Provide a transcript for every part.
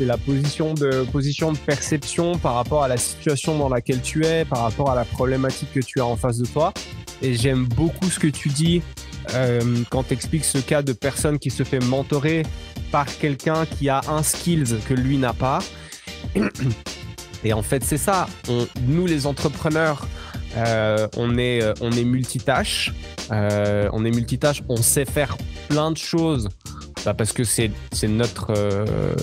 c'est la position de, perception par rapport à la situation dans laquelle tu es, par rapport à la problématique que tu as en face de toi. Et j'aime beaucoup ce que tu dis euh, quand tu expliques ce cas de personne qui se fait mentorer par quelqu'un qui a un skills que lui n'a pas. Et en fait, c'est ça. nous, les entrepreneurs, euh, on, est, euh, on est multitâche. on est multitâche. On sait faire plein de choses bah, parce que c'est notre, euh,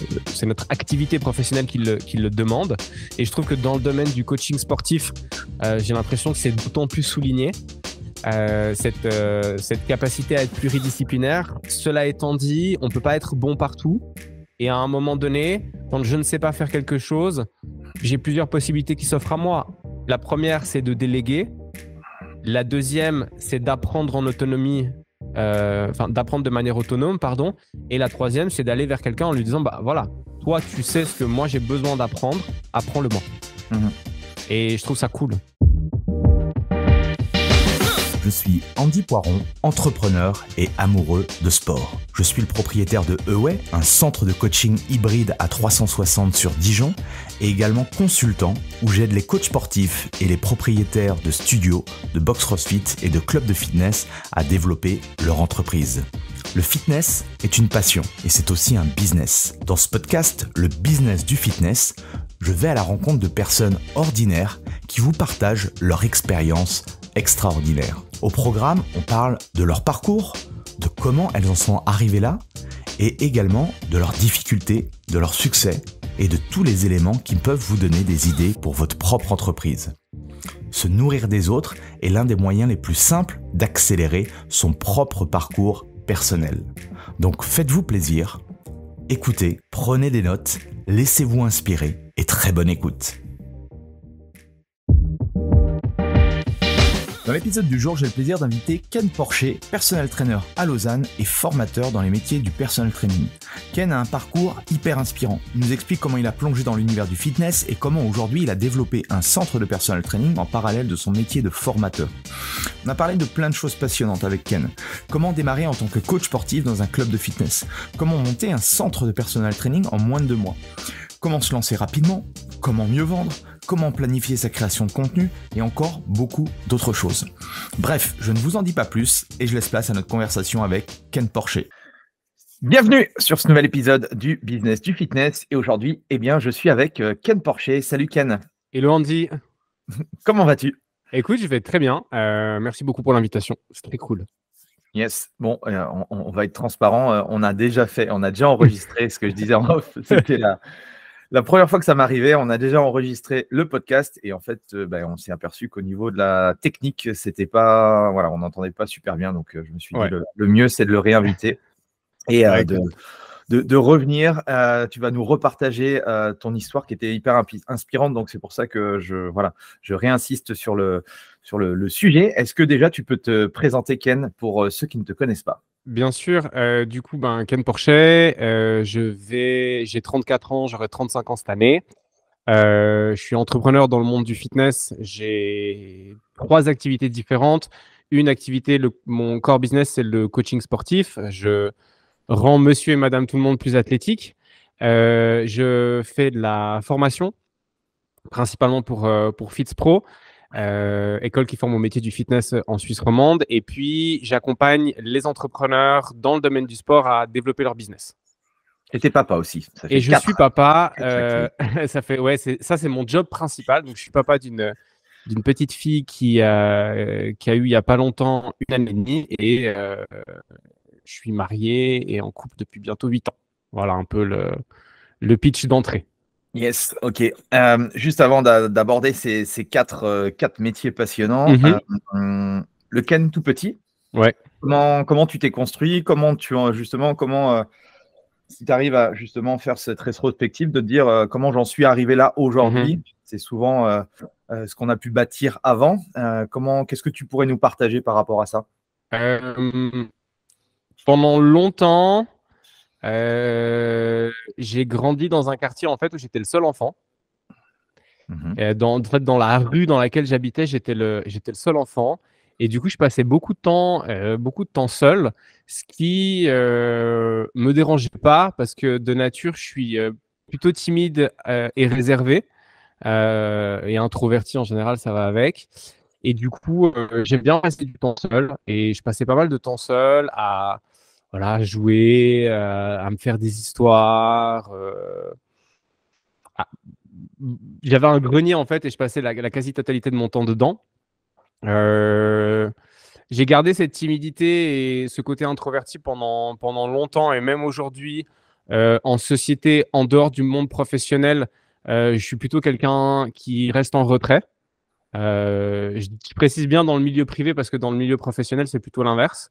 notre activité professionnelle qui le, demande. Et je trouve que dans le domaine du coaching sportif, euh, j'ai l'impression que c'est d'autant plus souligné. Euh, cette, cette capacité à être pluridisciplinaire. Cela étant dit, on ne peut pas être bon partout. Et à un moment donné, quand je ne sais pas faire quelque chose, j'ai plusieurs possibilités qui s'offrent à moi. La première, c'est de déléguer. La deuxième, c'est d'apprendre en autonomie euh, enfin d'apprendre de manière autonome, pardon. Et la troisième, c'est d'aller vers quelqu'un en lui disant, bah voilà, toi tu sais ce que moi j'ai besoin d'apprendre, apprends-le moi. Mhm. Et je trouve ça cool. Je suis Andy Poiron, entrepreneur et amoureux de sport. Je suis le propriétaire de EWE, un centre de coaching hybride à 360 sur Dijon, et également consultant où j'aide les coachs sportifs et les propriétaires de studios, de box crossfit et de clubs de fitness à développer leur entreprise. Le fitness est une passion et c'est aussi un business. Dans ce podcast, le business du fitness, je vais à la rencontre de personnes ordinaires qui vous partagent leur expérience extraordinaire. Au programme, on parle de leur parcours, de comment elles en sont arrivées là, et également de leurs difficultés, de leurs succès et de tous les éléments qui peuvent vous donner des idées pour votre propre entreprise. Se nourrir des autres est l'un des moyens les plus simples d'accélérer son propre parcours personnel. Donc faites-vous plaisir, écoutez, prenez des notes, laissez-vous inspirer et très bonne écoute. Dans l'épisode du jour, j'ai le plaisir d'inviter Ken Porcher, personnel trainer à Lausanne et formateur dans les métiers du personal training. Ken a un parcours hyper inspirant. Il nous explique comment il a plongé dans l'univers du fitness et comment aujourd'hui il a développé un centre de personal training en parallèle de son métier de formateur. On a parlé de plein de choses passionnantes avec Ken. Comment démarrer en tant que coach sportif dans un club de fitness Comment monter un centre de personal training en moins de deux mois Comment se lancer rapidement Comment mieux vendre comment planifier sa création de contenu et encore beaucoup d'autres choses. Bref, je ne vous en dis pas plus et je laisse place à notre conversation avec Ken Porcher. Bienvenue sur ce nouvel épisode du Business du Fitness et aujourd'hui, eh bien, je suis avec euh, Ken Porcher. Salut Ken. Hello Andy. comment vas-tu Écoute, je vais très bien. Euh, merci beaucoup pour l'invitation. C'est très cool. Yes. Bon, euh, on, va être transparent. on a déjà fait, on a déjà enregistré ce que je disais en off. C'était là la première fois que ça m'arrivait, on a déjà enregistré le podcast et en fait, euh, ben, on s'est aperçu qu'au niveau de la technique, c'était pas, voilà, on n'entendait pas super bien. Donc, euh, je me suis dit, le, le mieux, c'est de le réinviter et euh, de, revenir. tu vas nous repartager ton histoire qui était hyper inspirante. Donc, c'est pour ça que je, voilà, je réinsiste sur le, sur le sujet. Est-ce que déjà, tu peux te présenter, Ken, pour ceux qui ne te connaissent pas Bien sûr. Euh, du coup, ben, Ken Porchet, euh, j'ai 34 ans, j'aurai 35 ans cette année. Euh, je suis entrepreneur dans le monde du fitness. J'ai trois activités différentes. Une activité, mon core business, c'est le coaching sportif. Je rends monsieur et madame tout le monde plus athlétique. je fais de la formation, principalement pour, pour Pro. Euh, école qui forme au métier du fitness en Suisse romande. Et puis, j'accompagne les entrepreneurs dans le domaine du sport à développer leur business. Et t'es papa aussi. et je suis papa. Euh, ça fait ouais, ça c'est mon job principal. Donc je suis papa d'une d'une petite fille qui a euh, qui a eu il y a pas longtemps une année et demie et je suis marié et en couple depuis bientôt 8 ans. Voilà un peu le le pitch d'entrée. Yes, ok. Euh, juste avant d'aborder ces, euh, quatre, métiers passionnants, mm-hmm. euh, le Ken tout petit. Ouais. Comment, tu t'es construit Comment tu justement comment si tu arrives à justement faire cette rétrospective de te dire comment j'en suis arrivé là aujourd'hui mm-hmm. C'est souvent ce qu'on a pu bâtir avant. comment Qu'est-ce que tu pourrais nous partager par rapport à ça Pendant longtemps, euh, j'ai grandi dans un quartier en fait où j'étais le seul enfant. Mhm. dans, en fait, dans la rue dans laquelle j'habitais, j'étais le, j'étais le seul enfant. Et du coup, je passais beaucoup de temps, euh, beaucoup de temps seul, ce qui euh, me dérangeait pas parce que de nature, je suis euh, plutôt timide et réservé et introverti en général, ça va avec. Et du coup, j'aime bien passer du temps seul et je passais pas mal de temps seul à voilà, jouer, euh, à me faire des histoires. Euh, ah, j'avais un grenier en fait et je passais la, quasi-totalité de mon temps dedans. Euh, j'ai gardé cette timidité et ce côté introverti pendant, pendant longtemps et même aujourd'hui en société, en dehors du monde professionnel, je suis plutôt quelqu'un qui reste en retrait. Euh, je, précise bien dans le milieu privé parce que dans le milieu professionnel, c'est plutôt l'inverse.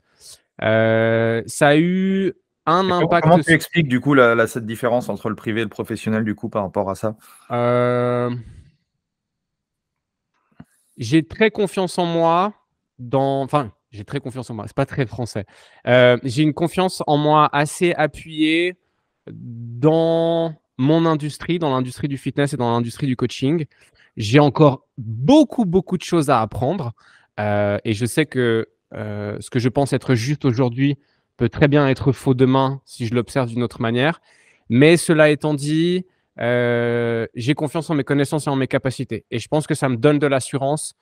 Euh, ça a eu un impact. Comment tu expliques du coup cette différence entre le privé et le professionnel du coup par rapport à ça euh, J'ai très confiance en moi. Dans, enfin, j'ai très confiance en moi. C'est pas très français. j'ai une confiance en moi assez appuyée dans mon industrie, dans l'industrie du fitness et dans l'industrie du coaching. J'ai encore beaucoup, beaucoup de choses à apprendre. Euh, et je sais que euh, ce que je pense être juste aujourd'hui peut très bien être faux demain si je l'observe d'une autre manière. Mais cela étant dit, euh, j'ai confiance en mes connaissances et en mes capacités. Et je pense que ça me donne de l'assurance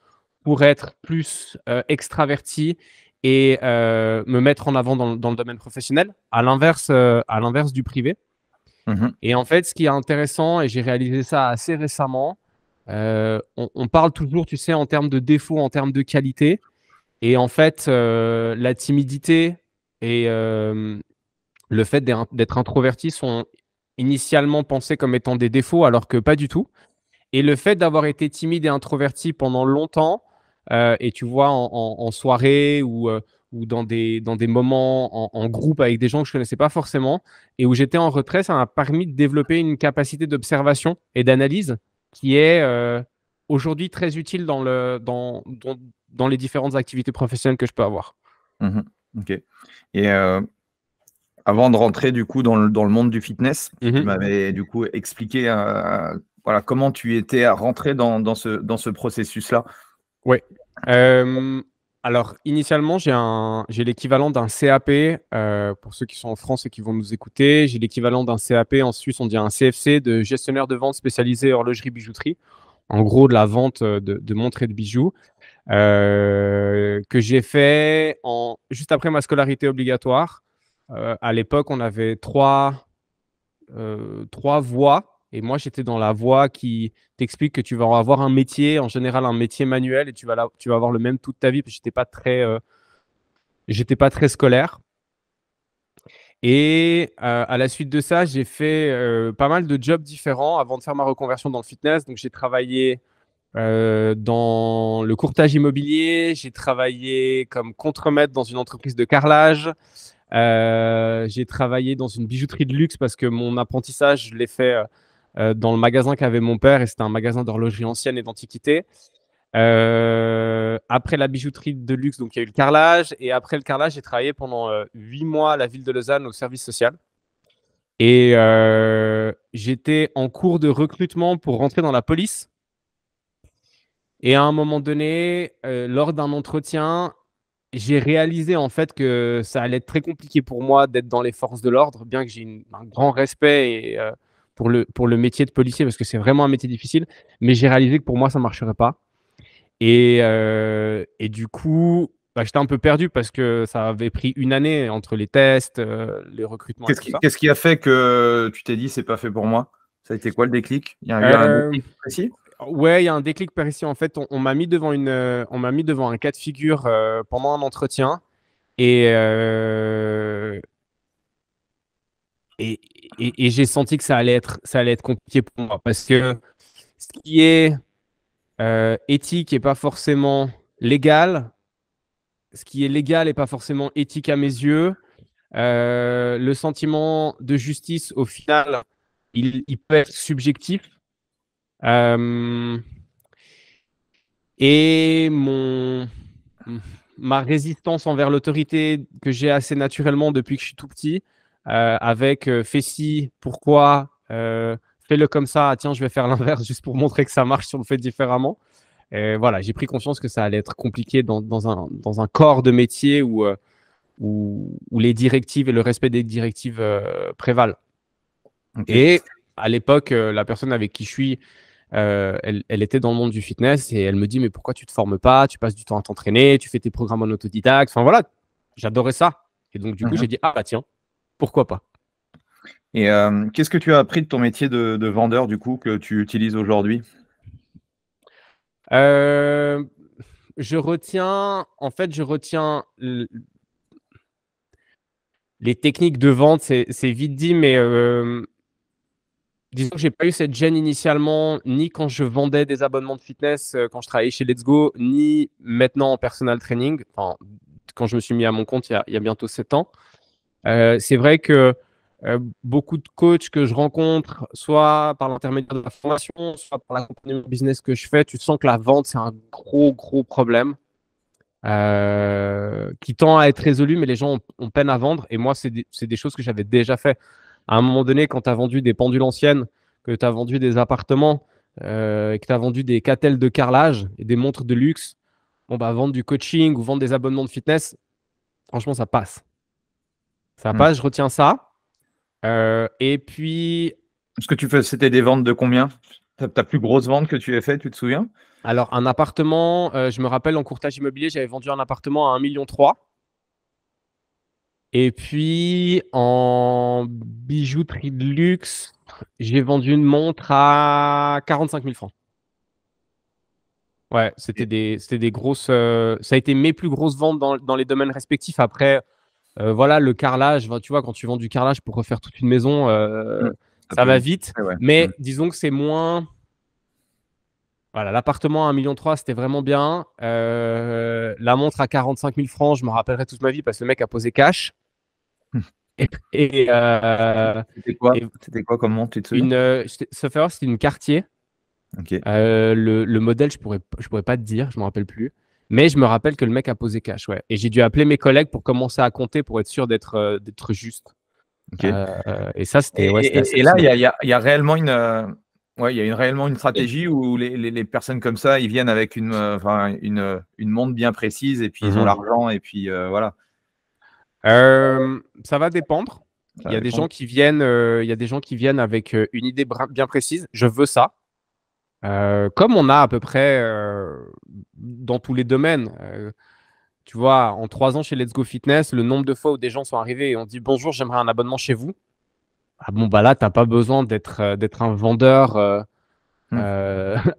pour être plus extraverti et me mettre en avant dans, le domaine professionnel, à l'inverse, à l'inverse du privé. Mmh et en fait, ce qui est intéressant, et j'ai réalisé ça assez récemment, euh, on, parle toujours, tu sais, en termes de défauts, en termes de qualité. Et en fait, euh, la timidité et euh, le fait d'être introverti sont initialement pensés comme étant des défauts, alors que pas du tout. Et le fait d'avoir été timide et introverti pendant longtemps, et tu vois, en, soirée ou, dans des, moments en, en, groupe avec des gens que je ne connaissais pas forcément et où j'étais en retrait, ça m'a permis de développer une capacité d'observation et d'analyse qui est euh, aujourd'hui très utile dans, le, dans, dans, les différentes activités professionnelles que je peux avoir. Mmh ok. Et euh, avant de rentrer du coup dans le, monde du fitness, mmh tu m'avais du coup expliqué euh, voilà, comment tu étais rentré dans, ce, dans ce processus-là. Oui. Alors, initialement, j'ai l'équivalent d'un CAP. Euh, pour ceux qui sont en France et qui vont nous écouter, j'ai l'équivalent d'un CAP. En Suisse, on dit un CFC de gestionnaire de vente spécialisé horlogerie-bijouterie. En gros, de la vente euh, de, montres et de bijoux. Euh, que j'ai fait en, juste après ma scolarité obligatoire. à l'époque, on avait trois, trois voies et moi, j'étais dans la voie qui t'explique que tu vas avoir un métier, en général un métier manuel, et tu vas, tu vas avoir le même toute ta vie. J'étais pas très, euh, j'étais pas très scolaire. Et euh, à la suite de ça, j'ai fait euh, pas mal de jobs différents avant de faire ma reconversion dans le fitness. Donc, j'ai travaillé dans le courtage immobilier, j'ai travaillé comme contremaître dans une entreprise de carrelage, j'ai travaillé dans une bijouterie de luxe parce que mon apprentissage, je l'ai fait euh, dans le magasin qu'avait mon père, et c'était un magasin d'horlogerie ancienne et d'antiquité. Euh, après la bijouterie de luxe, donc il y a eu le carrelage, et après le carrelage, j'ai travaillé pendant euh, huit mois à la ville de Lausanne au service social. Et j'étais en cours de recrutement pour rentrer dans la police. Et à un moment donné, lors d'un entretien, j'ai réalisé en fait que ça allait être très compliqué pour moi d'être dans les forces de l'ordre, bien que j'ai un grand respect et pour le, pour le métier de policier parce que c'est vraiment un métier difficile, mais j'ai réalisé que pour moi, ça ne marcherait pas. Et, euh, du coup, bah, j'étais un peu perdu parce que ça avait pris une année entre les tests, euh, les recrutements. Qu'est-ce qui, a fait que tu t'es dit c'est pas fait pour moi Ça a été quoi le déclic Il y a un, euh, déclic précis Ouais, il y a un déclic précis. En fait, on, m'a mis devant une, on m'a mis devant un cas de figure pendant un entretien et, et et, j'ai senti que ça allait, être, ça allait être compliqué pour moi parce que ce qui est euh, éthique n'est pas forcément légal, ce qui est légal n'est pas forcément éthique à mes yeux, euh, le sentiment de justice, au final, il, il peut être subjectif. Euh, et mon, ma résistance envers l'autorité que j'ai assez naturellement depuis que je suis tout petit, euh, avec euh, fais-ci, pourquoi, euh, fais-le comme ça, ah, tiens, je vais faire l'inverse juste pour montrer que ça marche si on le fait différemment. Et voilà, j'ai pris conscience que ça allait être compliqué dans, dans, un, dans un, corps de métier où, où, où, les directives et le respect des directives prévalent. Et à l'époque, la personne avec qui je suis, euh, elle, elle, était dans le monde du fitness et elle me dit Mais pourquoi tu te formes pas Tu passes du temps à t'entraîner, tu fais tes programmes en autodidacte. Enfin voilà, j'adorais ça. Et donc, du coup, mhm. j'ai dit Ah bah tiens, pourquoi pas. Et euh, qu'est-ce que tu as appris de ton métier de, vendeur, du coup, que tu utilises aujourd'hui euh, Je retiens, en fait, je retiens les techniques de vente, c'est vite dit, mais euh, disons que j'ai pas eu cette gêne initialement, ni quand je vendais des abonnements de fitness, quand je travaillais chez Let's Go, ni maintenant en personal training, enfin, quand je me suis mis à mon compte il y a, il y a bientôt 7 ans. Euh, c'est vrai que euh, beaucoup de coachs que je rencontre, soit par l'intermédiaire de la formation, soit par l'accompagnement business que je fais, tu sens que la vente, c'est un gros, gros problème euh, qui tend à être résolu, mais les gens ont, peine à vendre. Et moi, c'est des, choses que j'avais déjà fait. À un moment donné, quand tu as vendu des pendules anciennes, que tu as vendu des appartements, que tu as vendu des catelles de carrelage et des montres de luxe, bon, bah, vendre du coaching ou vendre des abonnements de fitness, franchement, ça passe. Ça mm. pas, je retiens ça. Euh, et puis. Ce que tu fais, c'était des ventes de combien ta, plus grosse vente que tu as faite, tu te souviens Alors, un appartement, euh, je me rappelle en courtage immobilier, j'avais vendu un appartement à 1,3 million. Et puis, en bijouterie de luxe, j'ai vendu une montre à 45 000 francs. Ouais, c'était des, des grosses. Euh, ça a été mes plus grosses ventes dans, dans les domaines respectifs. Après, euh, voilà, le carrelage, tu vois, quand tu vends du carrelage pour refaire toute une maison, euh, mm. ça, va vite. Eh Mais mm. disons que c'est moins. Voilà, l'appartement à 1,3 million, c'était vraiment bien. Euh, la montre à 45 000 francs, je me rappellerai toute ma vie parce que le mec a posé cash. et, c'était quoi, quoi comme montre une, c'était une quartier. le, modèle, je pourrais, pourrais pas te dire, je ne me rappelle plus. Mais je me rappelle que le mec a posé cash, Et j'ai dû appeler mes collègues pour commencer à compter pour être sûr d'être euh, juste. Euh, euh, et ça, c'était. là, il y, a, réellement une. il y réellement une stratégie où les, personnes comme ça, ils viennent avec une, une, montre bien précise et puis ils ont mhm. l'argent et puis voilà. ça va dépendre. il y des gens qui viennent, il y a des gens qui viennent avec une idée bien précise. Je veux ça. Euh, comme on a à peu près euh, dans tous les domaines. Euh, tu vois, en trois ans chez Let's Go Fitness, le nombre de fois où des gens sont arrivés et ont dit bonjour, j'aimerais un abonnement chez vous. Ah bon, bah là, n'as pas besoin d'être un vendeur, mmh.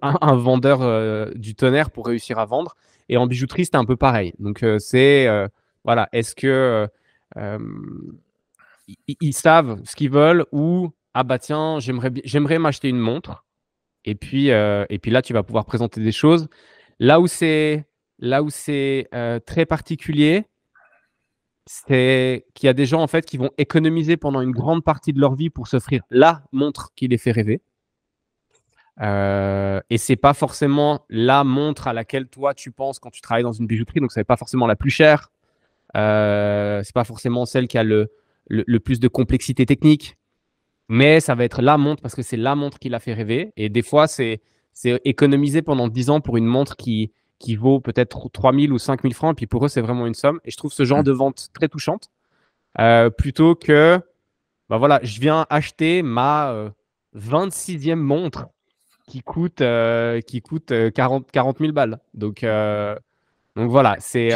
un, vendeur du tonnerre pour réussir à vendre. Et en bijouterie, c'est un peu pareil. Donc c'est voilà, est-ce que ils savent ce qu'ils veulent ou ah bah tiens, j'aimerais m'acheter une montre. Et puis, euh, et puis là, tu vas pouvoir présenter des choses. Là où c'est, là où c'est euh, très particulier, c'est qu'il y a des gens en fait qui vont économiser pendant une grande partie de leur vie pour s'offrir la montre qui les fait rêver. Euh, et c'est pas forcément la montre à laquelle toi tu penses quand tu travailles dans une bijouterie, donc n'est pas forcément la plus chère. Euh, c'est pas forcément celle qui a le, le plus de complexité technique mais ça va être la montre parce que c'est la montre qui l'a fait rêver. Et des fois, c'est économiser pendant 10 ans pour une montre qui, qui vaut peut-être 3000 ou 5000 francs. Et puis pour eux, c'est vraiment une somme. Et je trouve ce genre de vente très touchante euh, plutôt que, bah voilà, je viens acheter ma 26e euh, montre qui coûte, euh, qui coûte 40, 000 balles. Donc, donc voilà, c'est.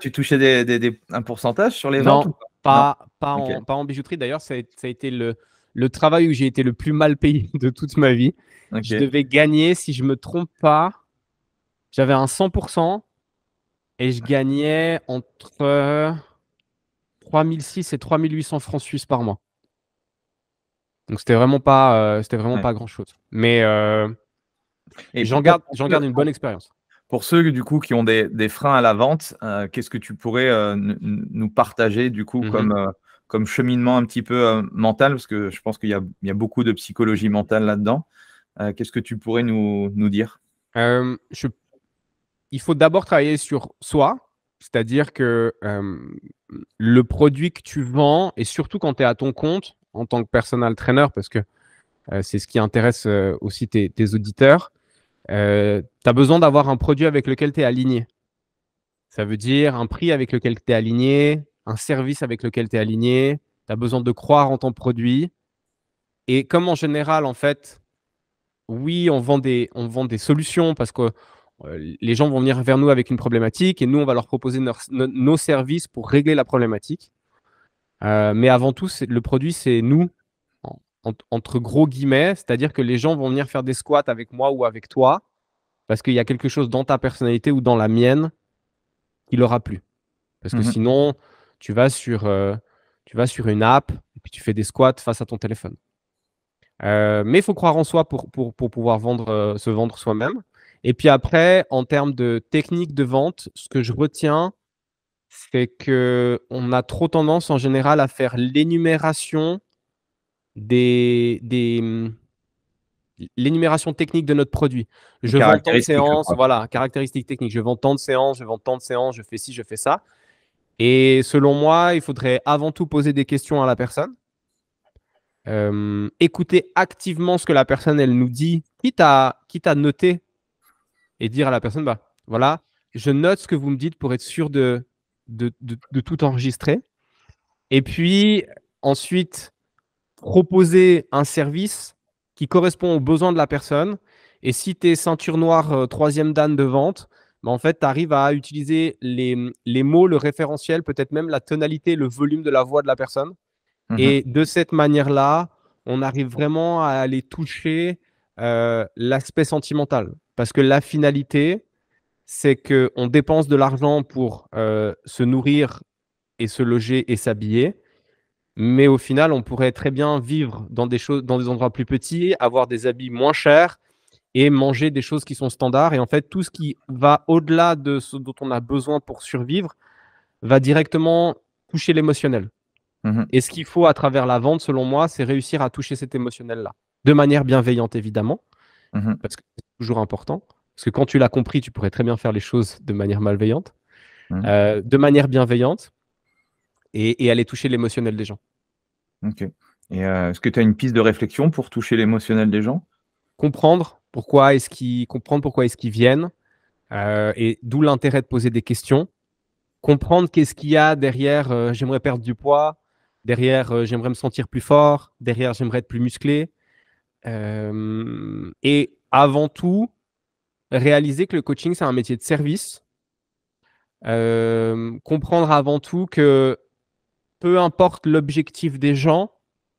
Tu touchais des, un pourcentage sur les ventes Non, pas, pas, en, bijouterie. D'ailleurs, ça a été le le travail où j'ai été le plus mal payé de toute ma vie. Je devais gagner, si je me trompe pas, j'avais un 100% et je gagnais entre 3600 et 3800 francs suisses par mois. Donc c'était vraiment pas, euh, c'était vraiment pas grand chose. Mais euh, et j'en garde, j'en une bonne expérience. Pour ceux du coup qui ont des, freins à la vente, euh, qu'est-ce que tu pourrais nous partager du coup mmh comme comme cheminement un petit peu euh, mental, parce que je pense qu'il y, a beaucoup de psychologie mentale là-dedans. Euh, qu'est-ce que tu pourrais nous, dire euh, Il faut d'abord travailler sur soi, c'est-à-dire que le produit que tu vends, et surtout quand tu es à ton compte en tant que personal trainer, parce que c'est ce qui intéresse aussi tes, tes auditeurs, tu as besoin d'avoir un produit avec lequel tu es aligné. Ça veut dire un prix avec lequel tu es aligné, un service avec lequel tu es aligné, tu as besoin de croire en ton produit. Et comme en général, en fait, oui, on vend des, on vend des solutions parce que euh, les gens vont venir vers nous avec une problématique et nous, on va leur proposer nos, services pour régler la problématique. Euh, mais avant tout, le produit, c'est nous, entre gros guillemets, c'est-à-dire que les gens vont venir faire des squats avec moi ou avec toi parce qu'il y a quelque chose dans ta personnalité ou dans la mienne qui leur a plu. Parce que mhm. sinon, tu vas sur, euh, tu vas sur une app et puis tu fais des squats face à ton téléphone. Euh, mais il faut croire en soi pour, pouvoir vendre, euh, se vendre soi-même. Et puis après, en termes de technique de vente, ce que je retiens, c'est qu'on a trop tendance en général à faire l'énumération des, des hmm, l'énumération technique de notre produit. Je vends tant de séances, voilà, caractéristiques techniques. Je vends tant de séances, je vends tant de séances, je fais ci, je fais ça. Et selon moi, il faudrait avant tout poser des questions à la personne. Euh, écouter activement ce que la personne elle nous dit, quitte à, noter et dire à la personne bah, voilà, je note ce que vous me dites pour être sûr de, tout enregistrer. Et puis ensuite, proposer un service qui correspond aux besoins de la personne. Et si tu es ceinture noire, euh, troisième dan de vente, mais en fait, tu arrives à utiliser les, mots, le référentiel, peut-être même la tonalité, le volume de la voix de la personne. Mmh et de cette manière-là, on arrive vraiment à aller toucher euh, l'aspect sentimental. Parce que la finalité, c'est qu'on dépense de l'argent pour euh, se nourrir et se loger et s'habiller. Mais au final, on pourrait très bien vivre dans des, dans des endroits plus petits, avoir des habits moins chers et manger des choses qui sont standards. Et en fait, tout ce qui va au-delà de ce dont on a besoin pour survivre va directement toucher l'émotionnel. Mhm. Et ce qu'il faut à travers la vente, selon moi, c'est réussir à toucher cet émotionnel-là. De manière bienveillante, évidemment, mhm. parce que c'est toujours important. Parce que quand tu l'as compris, tu pourrais très bien faire les choses de manière malveillante. Mhm. Euh, de manière bienveillante et, aller toucher l'émotionnel des gens. Ok. Et euh, est-ce que tu as une piste de réflexion pour toucher l'émotionnel des gens Comprendre pourquoi est-ce qu'ils comprendre pourquoi est-ce qu'ils viennent euh, et d'où l'intérêt de poser des questions, comprendre qu'est-ce qu'il y a derrière euh, j'aimerais perdre du poids, derrière euh, j'aimerais me sentir plus fort, derrière j'aimerais être plus musclé et avant tout réaliser que le coaching c'est un métier de service. comprendre avant tout que peu importe l'objectif des gens,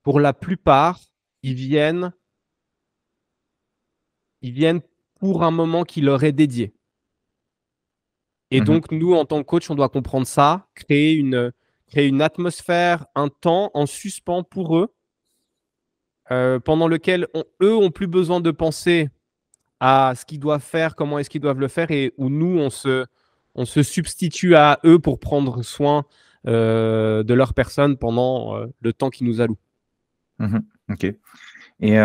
pour la plupart, ils viennent ils viennent pour un moment qui leur est dédié. Et mhm. donc, nous, en tant que coach, on doit comprendre ça, créer une, créer une atmosphère, un temps en suspens pour eux, euh, pendant lequel eux ont plus besoin de penser à ce qu'ils doivent faire, comment est-ce qu'ils doivent le faire, et où nous, on se, on se substitue à eux pour prendre soin euh, de leur personne pendant euh, le temps qu'ils nous allouent. Mhm. ok. Et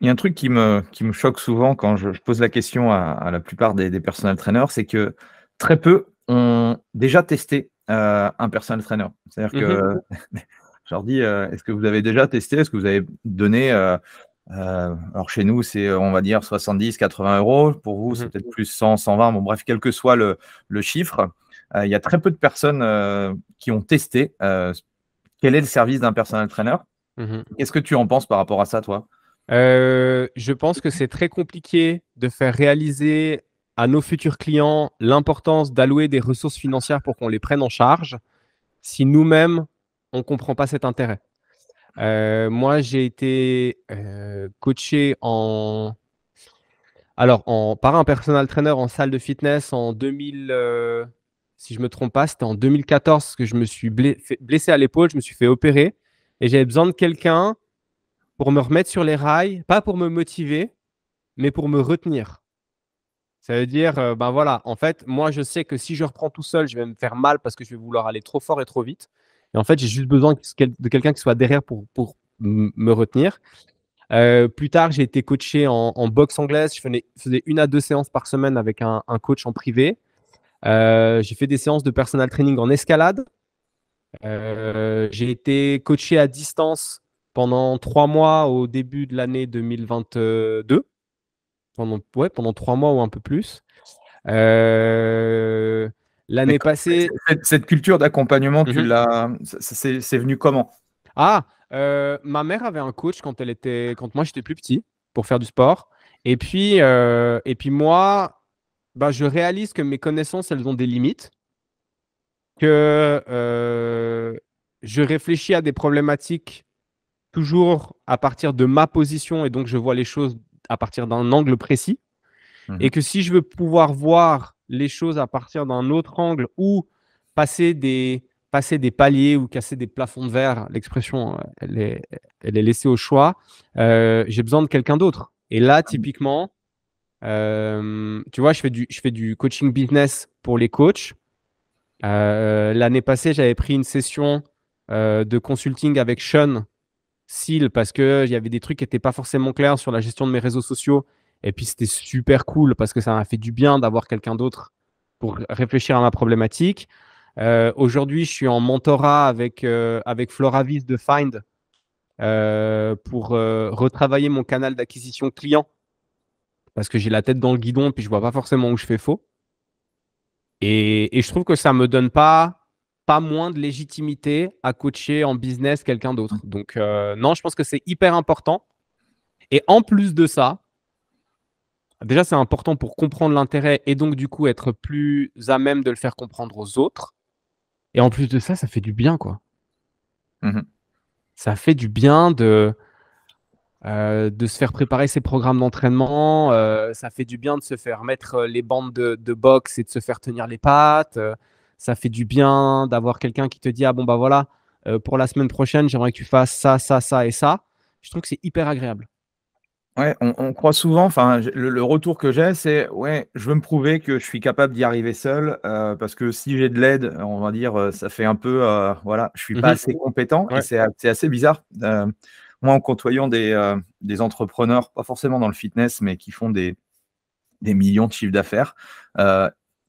il y a un truc qui me, choque souvent quand je, pose la question à, la plupart des, personnels traîneurs, c'est que très peu ont déjà testé euh, un personnel traîneur. C'est-à-dire que mhm. je leur dis, euh, est-ce que vous avez déjà testé Est-ce que vous avez donné euh, Alors chez nous, c'est on va dire 70, 80 euros. Pour vous, c'est mhm. peut-être plus 100, 120. Bon, bref, quel que soit le, chiffre, il y a très peu de personnes qui ont testé quel est le service d'un personnel traîneur. est mhm. Qu'est-ce que tu en penses par rapport à ça, toi euh, je pense que c'est très compliqué de faire réaliser à nos futurs clients l'importance d'allouer des ressources financières pour qu'on les prenne en charge si nous-mêmes, on ne comprend pas cet intérêt. Euh, moi, j'ai été euh, coaché en... Alors, en, par un personal trainer en salle de fitness en 2000, si je me trompe pas, c'était en 2014 que je me suis blessé à l'épaule, je me suis fait opérer et j'avais besoin de quelqu'un pour me remettre sur les rails, pas pour me motiver, mais pour me retenir. Ça veut dire, euh, ben voilà, en fait, moi, je sais que si je reprends tout seul, je vais me faire mal parce que je vais vouloir aller trop fort et trop vite. Et en fait, j'ai juste besoin de quelqu'un qui soit derrière pour, me retenir. Euh, plus tard, j'ai été coaché en, boxe anglaise. Je faisais, une à deux séances par semaine avec un, coach en privé. Euh, j'ai fait des séances de personal training en escalade. j'ai été coaché à distance pendant trois mois au début de l'année 2022. Pendant, ouais, pendant trois mois ou un peu plus. Euh, l'année passée. Cette, culture d'accompagnement, mmh c'est venu comment Ah, euh, ma mère avait un coach quand, elle était, quand moi j'étais plus petit pour faire du sport. Et puis, euh, et puis moi, bah, je réalise que mes connaissances, elles ont des limites. Que je réfléchis à des problématiques toujours à partir de ma position et donc je vois les choses à partir d'un angle précis. Mhm. Et que si je veux pouvoir voir les choses à partir d'un autre angle ou passer des, passer des paliers ou casser des plafonds de verre, l'expression, euh, elle est, laissée au choix, euh, j'ai besoin de quelqu'un d'autre. Et là, ah typiquement, euh, tu vois, je fais, du, je fais du coaching business pour les coachs. L'année passée, j'avais pris une session de consulting avec Sean, Seal parce il y avait des trucs qui n'étaient pas forcément clairs sur la gestion de mes réseaux sociaux. Et puis c'était super cool parce que ça m'a fait du bien d'avoir quelqu'un d'autre pour réfléchir à ma problématique. Euh, aujourd'hui, je suis en mentorat avec, euh, avec Floravis de Find euh, pour retravailler mon canal d'acquisition client parce que j'ai la tête dans le guidon puis je vois pas forcément où je fais faux. Et, et je trouve que ça me donne pas pas moins de légitimité à coacher en business quelqu'un d'autre. Mm. Donc, euh, non, je pense que c'est hyper important. Et en plus de ça, déjà, c'est important pour comprendre l'intérêt et donc, du coup, être plus à même de le faire comprendre aux autres. Et en plus de ça, ça fait du bien, quoi. Mm-hmm. Ça fait du bien de, euh, de se faire préparer ses programmes d'entraînement. Euh, ça fait du bien de se faire mettre les bandes de, de boxe et de se faire tenir les pattes ça fait du bien d'avoir quelqu'un qui te dit Ah bon, bah voilà, euh, pour la semaine prochaine, j'aimerais que tu fasses ça, ça, ça et ça. Je trouve que c'est hyper agréable. Ouais, on, croit souvent, enfin, le, retour que j'ai, c'est ouais, je veux me prouver que je suis capable d'y arriver seul, euh, parce que si j'ai de l'aide, on va dire, euh, ça fait un peu, voilà, je suis pas mhm. assez compétent, et c'est assez bizarre. moi, en côtoyant des, entrepreneurs, pas forcément dans le fitness, mais qui font des, millions de chiffres d'affaires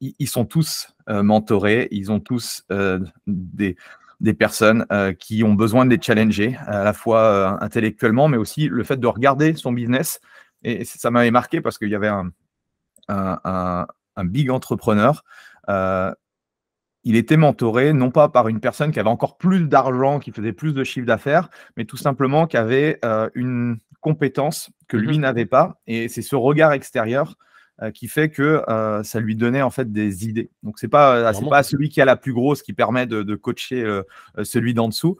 ils, sont tous euh, mentorés, ils ont tous euh, des, des personnes euh, qui ont besoin de les challenger, à la fois intellectuellement, mais aussi le fait de regarder son business. Et, ça m'avait marqué parce qu'il y avait un, un, big entrepreneur. il était mentoré non pas par une personne qui avait encore plus d'argent, qui faisait plus de chiffre d'affaires, mais tout simplement qui avait une compétence que lui mhm. n'avait pas. Et c'est ce regard extérieur euh, qui fait que euh, ça lui donnait en fait des idées. Donc c'est pas euh, pas celui qui a la plus grosse qui permet de, coacher celui d'en dessous.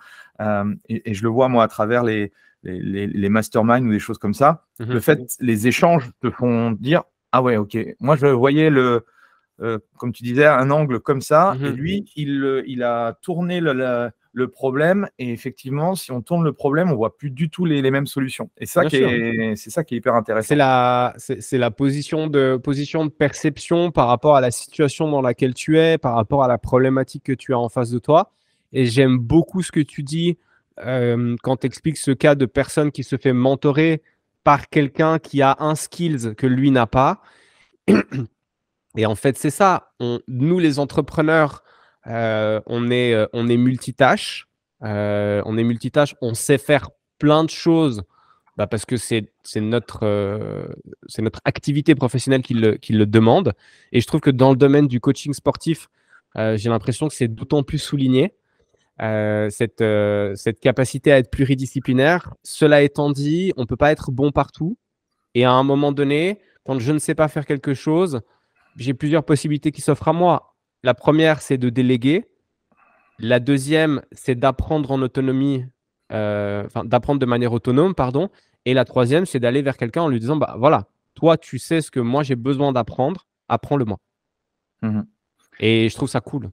Et, je le vois moi à travers les, les, masterminds ou des choses comme ça, mmh le fait, les échanges te font dire Ah ouais, ok, moi je voyais le, comme tu disais, un angle comme ça, mmh et lui, il, il a tourné le, la, le problème. Et effectivement, si on tourne le problème, on voit plus du tout les, mêmes solutions. Et ça, c'est ça qui est hyper intéressant. C'est la, position de, position de perception par rapport à la situation dans laquelle tu es, par rapport à la problématique que tu as en face de toi. Et j'aime beaucoup ce que tu dis euh, quand tu expliques ce cas de personne qui se fait mentorer par quelqu'un qui a un skills que lui n'a pas. Et en fait, c'est ça. nous, les entrepreneurs, euh, on, est, euh, on est multitâche. Euh, on est multitâche. On sait faire plein de choses bah, parce que c'est notre, notre activité professionnelle qui le, demande. Et je trouve que dans le domaine du coaching sportif, j'ai l'impression que c'est d'autant plus souligné, cette, cette capacité à être pluridisciplinaire. Cela étant dit, on ne peut pas être bon partout. Et à un moment donné, quand je ne sais pas faire quelque chose, j'ai plusieurs possibilités qui s'offrent à moi. La première, c'est de déléguer. La deuxième, c'est d'apprendre en autonomie, euh, d'apprendre de manière autonome, pardon. Et la troisième, c'est d'aller vers quelqu'un en lui disant, bah voilà, toi, tu sais ce que moi j'ai besoin d'apprendre, apprends-le moi. Mmh Et je trouve ça cool.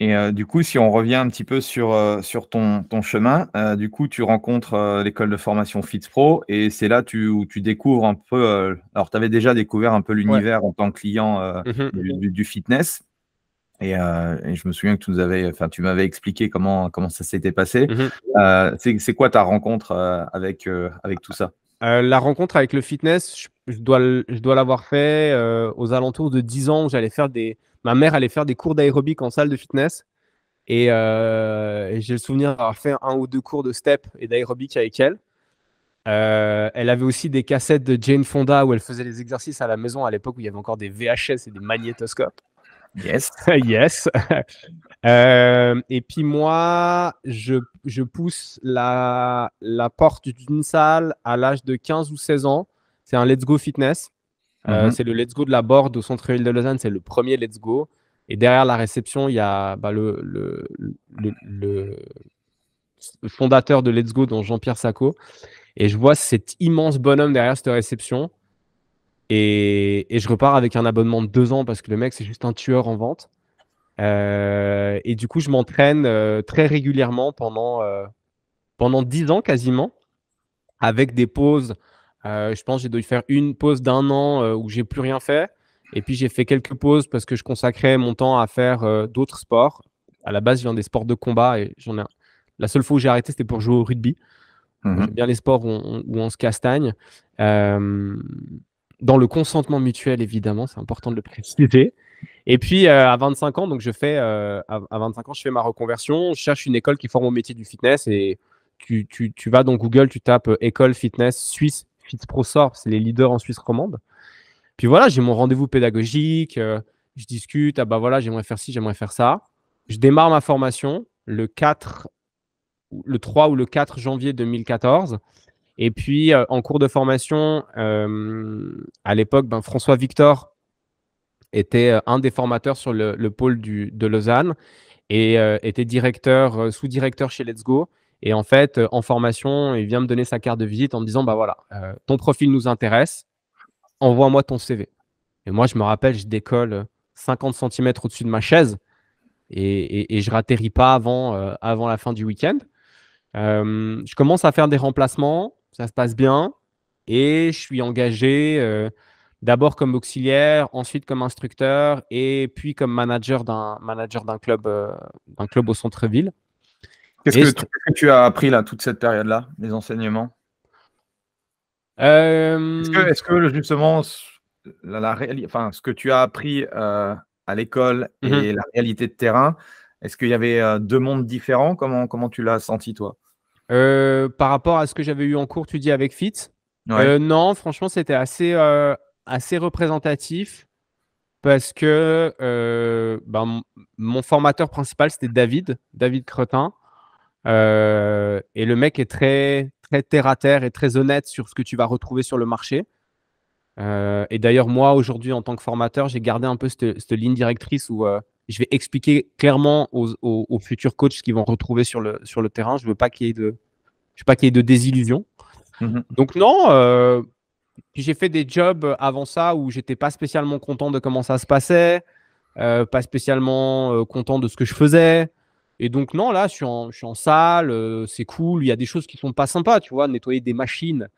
Et euh, du coup, si on revient un petit peu sur, euh, sur ton, ton chemin, euh, du coup, tu rencontres l'école de formation Pro et c'est là où tu découvres un peu. alors, tu avais déjà découvert un peu l'univers en tant que client mm-hmm, mm-hmm. du, fitness. Et, je me souviens que tu nous avais, enfin, tu m'avais expliqué comment, comment ça s'était passé. Mm-hmm. c'est quoi ta rencontre avec, avec tout ça La rencontre avec le fitness, je, dois, je dois l'avoir fait aux alentours de 10 ans où j'allais faire des, ma mère allait faire des cours d'aérobic en salle de fitness. Euh, et, j'ai le souvenir d'avoir fait un ou deux cours de step et d'aérobic avec elle. Euh, elle avait aussi des cassettes de Jane Fonda où elle faisait les exercices à la maison à l'époque où il y avait encore des VHS et des magnétoscopes. Yes. yes. Euh, et puis moi, je, pousse la porte d'une salle à l'âge de 15 ou 16 ans. C'est un Let's Go Fitness. Euh, mhm. c'est le let's go de la Borde au centre-ville de Lausanne, c'est le premier let's go. Et derrière la réception, il y a bah, le, fondateur de Let's Go, dont Jean-Pierre Sacco. Et je vois cet immense bonhomme derrière cette réception. Et, je repars avec un abonnement de deux ans parce que le mec, c'est juste un tueur en vente. Euh, et du coup, je m'entraîne euh, très régulièrement pendant, pendant dix ans quasiment, avec des pauses euh, je pense que j'ai dû faire une pause d'un an où euh, où j'ai plus rien fait. Et puis j'ai fait quelques pauses parce que je consacrais mon temps à faire euh, d'autres sports. À la base, je viens des sports de combat et j'en ai. La seule fois où j'ai arrêté, c'était pour jouer au rugby. Mhm. bien les sports où on, se castagne. dans le consentement mutuel, évidemment, c'est important de le préciser. Et puis à 25 ans, donc je fais à 25 ans, je fais ma reconversion. Je cherche une école qui forme au métier du fitness et tu, tu, tu vas dans Google, tu tapes école fitness suisse pro sort, c'est les leaders en Suisse romande. Puis voilà, j'ai mon rendez-vous pédagogique, euh, je discute, ah bah voilà, j'aimerais faire ci, j'aimerais faire ça. Je démarre ma formation le 4, le 3 ou le 4 janvier 2014. Et puis, euh, en cours de formation, euh, à l'époque, ben, François Victor était un des formateurs sur le, pôle de Lausanne et était directeur, sous-directeur chez Let's Go. Et en fait, euh, en formation, il vient me donner sa carte de visite en me disant, bah voilà, euh, ton profil nous intéresse, envoie-moi ton CV. Et moi, je me rappelle, je décolle 50 euh, cm au-dessus de ma chaise et, je ne je ratterris pas avant, avant la fin du week-end. je commence à faire des remplacements, ça se passe bien, et je suis engagé d'abord comme auxiliaire, ensuite comme instructeur, et puis comme manager d'un manager d'un club, d'un club au centre-ville. Qu'est-ce que, tu as appris là, toute cette période-là, les enseignements euh, Est-ce que, justement, la, enfin, ce que tu as appris euh, à l'école et mmh la réalité de terrain, est-ce qu'il y avait euh, deux mondes différents comment, comment tu l'as senti, toi Par rapport à ce que j'avais eu en cours, tu dis avec FIT Non, franchement, c'était assez, assez représentatif parce que ben, mon formateur principal, c'était David, David Cretin. Euh, et le mec est très, très terre à terre et très honnête sur ce que tu vas retrouver sur le marché. Euh, et d'ailleurs, moi, aujourd'hui, en tant que formateur, j'ai gardé un peu cette, ligne directrice où euh, je vais expliquer clairement aux, futurs coachs ce qu'ils vont retrouver sur le, sur le terrain. Je ne veux pas qu'il y ait de, je pas qu'il y ait de désillusion. Mhm. Donc, non, j'ai fait des jobs avant ça où j'étais pas spécialement content de comment ça se passait, pas spécialement content de ce que je faisais. Et donc, non, là, je suis en, salle, euh, c'est cool, il y a des choses qui sont pas sympas, tu vois, nettoyer des machines,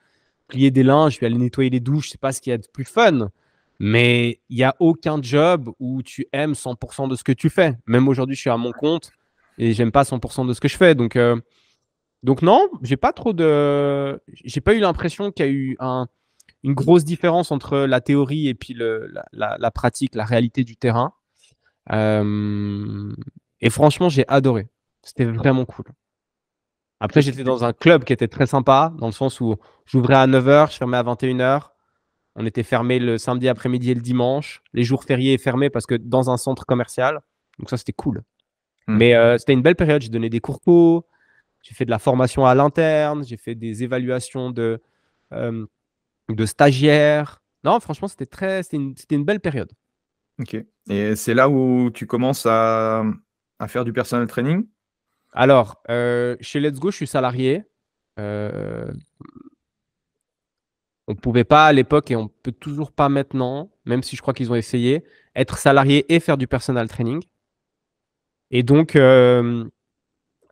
plier des linges, aller nettoyer les douches, c'est pas ce qu'il y a de plus fun. Mais il n'y a aucun job où tu aimes 100% de ce que tu fais. Même aujourd'hui, je suis à mon compte et j'aime pas 100% de ce que je fais. Donc, euh, donc non, j'ai pas trop de, j'ai pas eu l'impression qu'il y a eu une grosse différence entre la théorie et puis la, pratique, la réalité du terrain. Euh, et franchement, j'ai adoré. C'était ah vraiment cool. Après, j'étais dans un club qui était très sympa, dans le sens où j'ouvrais à 9h, je fermais à 21h. On était fermé le samedi après-midi et le dimanche. Les jours fériés fermés parce que dans un centre commercial. Donc ça, c'était cool. Hmm. Mais euh, c'était une belle période. J'ai donné des cours courts, j'ai fait de la formation à l'interne, j'ai fait des évaluations de, euh, de stagiaires. Non, franchement, c'était très, c'était une, une belle période. Ok. Et c'est là où tu commences à à faire du personal training Alors, euh, chez Let's Go, je suis salarié. Euh, on ne pouvait pas à l'époque et on ne peut toujours pas maintenant, même si je crois qu'ils ont essayé, être salarié et faire du personal training. Et donc, euh,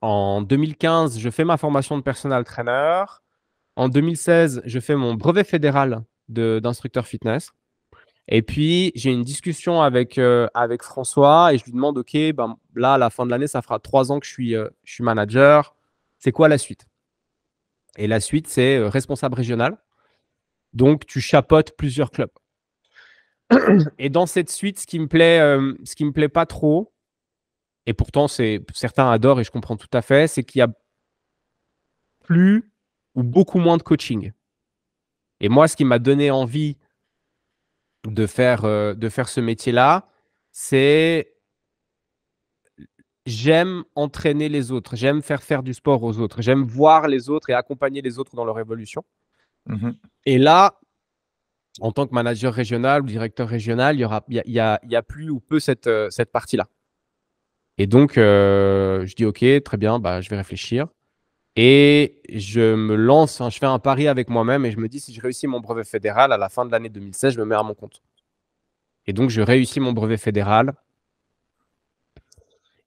en 2015, je fais ma formation de personal trainer. En 2016, je fais mon brevet fédéral d'instructeur fitness. Et puis, j'ai une discussion avec, euh, avec François et je lui demande, OK, ben, là, à la fin de l'année, ça fera trois ans que je suis, euh, je suis manager. C'est quoi la suite Et la suite, c'est euh, responsable régional. Donc, tu chapotes plusieurs clubs. et dans cette suite, ce qui me plaît, ce qui me plaît pas trop, et pourtant, c'est certains adorent et je comprends tout à fait, c'est qu'il y a plus ou beaucoup moins de coaching. Et moi, ce qui m'a donné envie de faire, euh, de faire ce métier-là, c'est j'aime entraîner les autres, j'aime faire faire du sport aux autres, j'aime voir les autres et accompagner les autres dans leur évolution. Mmh et là, en tant que manager régional ou directeur régional, il y aura, il a, plus ou peu cette, euh, cette partie-là. Et donc, euh, je dis OK, très bien, bah, je vais réfléchir. Et je me lance, je fais un pari avec moi-même et je me dis si je réussis mon brevet fédéral à la fin de l'année 2016, je me mets à mon compte. Et donc, je réussis mon brevet fédéral.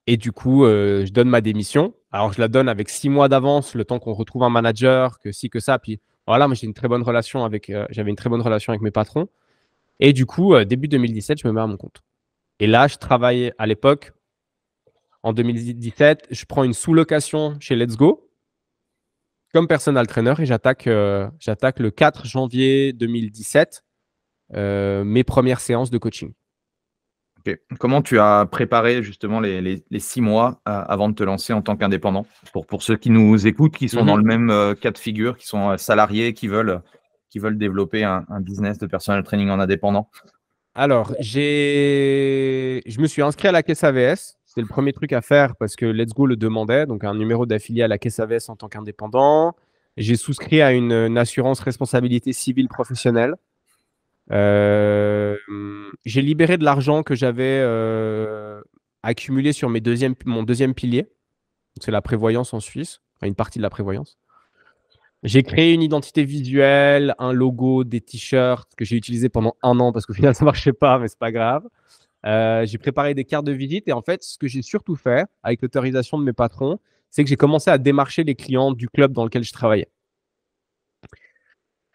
Et du coup, euh, je donne ma démission. Alors, je la donne avec six mois d'avance, le temps qu'on retrouve un manager, que si, que ça. Puis voilà, moi, j'ai une très bonne relation avec, euh, j'avais une très bonne relation avec mes patrons. Et du coup, euh, début 2017, je me mets à mon compte. Et là, je travaille à l'époque, en 2017, je prends une sous-location chez Let's Go comme personal trainer et j'attaque euh, j'attaque le 4 janvier 2017 euh, mes premières séances de coaching. Comment tu as préparé justement les, six mois euh, avant de te lancer en tant qu'indépendant pour, pour ceux qui nous écoutent, qui sont mm-hmm. dans le même cas de figure, qui sont salariés, qui veulent, qui veulent développer un, un, business de personal training en indépendant Alors, je me suis inscrit à la caisse AVS c'était le premier truc à faire parce que Let's Go le demandait, donc un numéro d'affilié à la Caisse en tant qu'indépendant. J'ai souscrit à une, assurance responsabilité civile professionnelle. Euh, j'ai libéré de l'argent que j'avais euh, accumulé sur mes deuxième, mon deuxième pilier. C'est la prévoyance en Suisse, enfin une partie de la prévoyance. J'ai créé une identité visuelle, un logo, des t-shirts que j'ai utilisé pendant un an parce qu'au final ça marchait pas, mais c'est pas grave. Euh, j'ai préparé des cartes de visite et en fait, ce que j'ai surtout fait avec l'autorisation de mes patrons, c'est que j'ai commencé à démarcher les clients du club dans lequel je travaillais.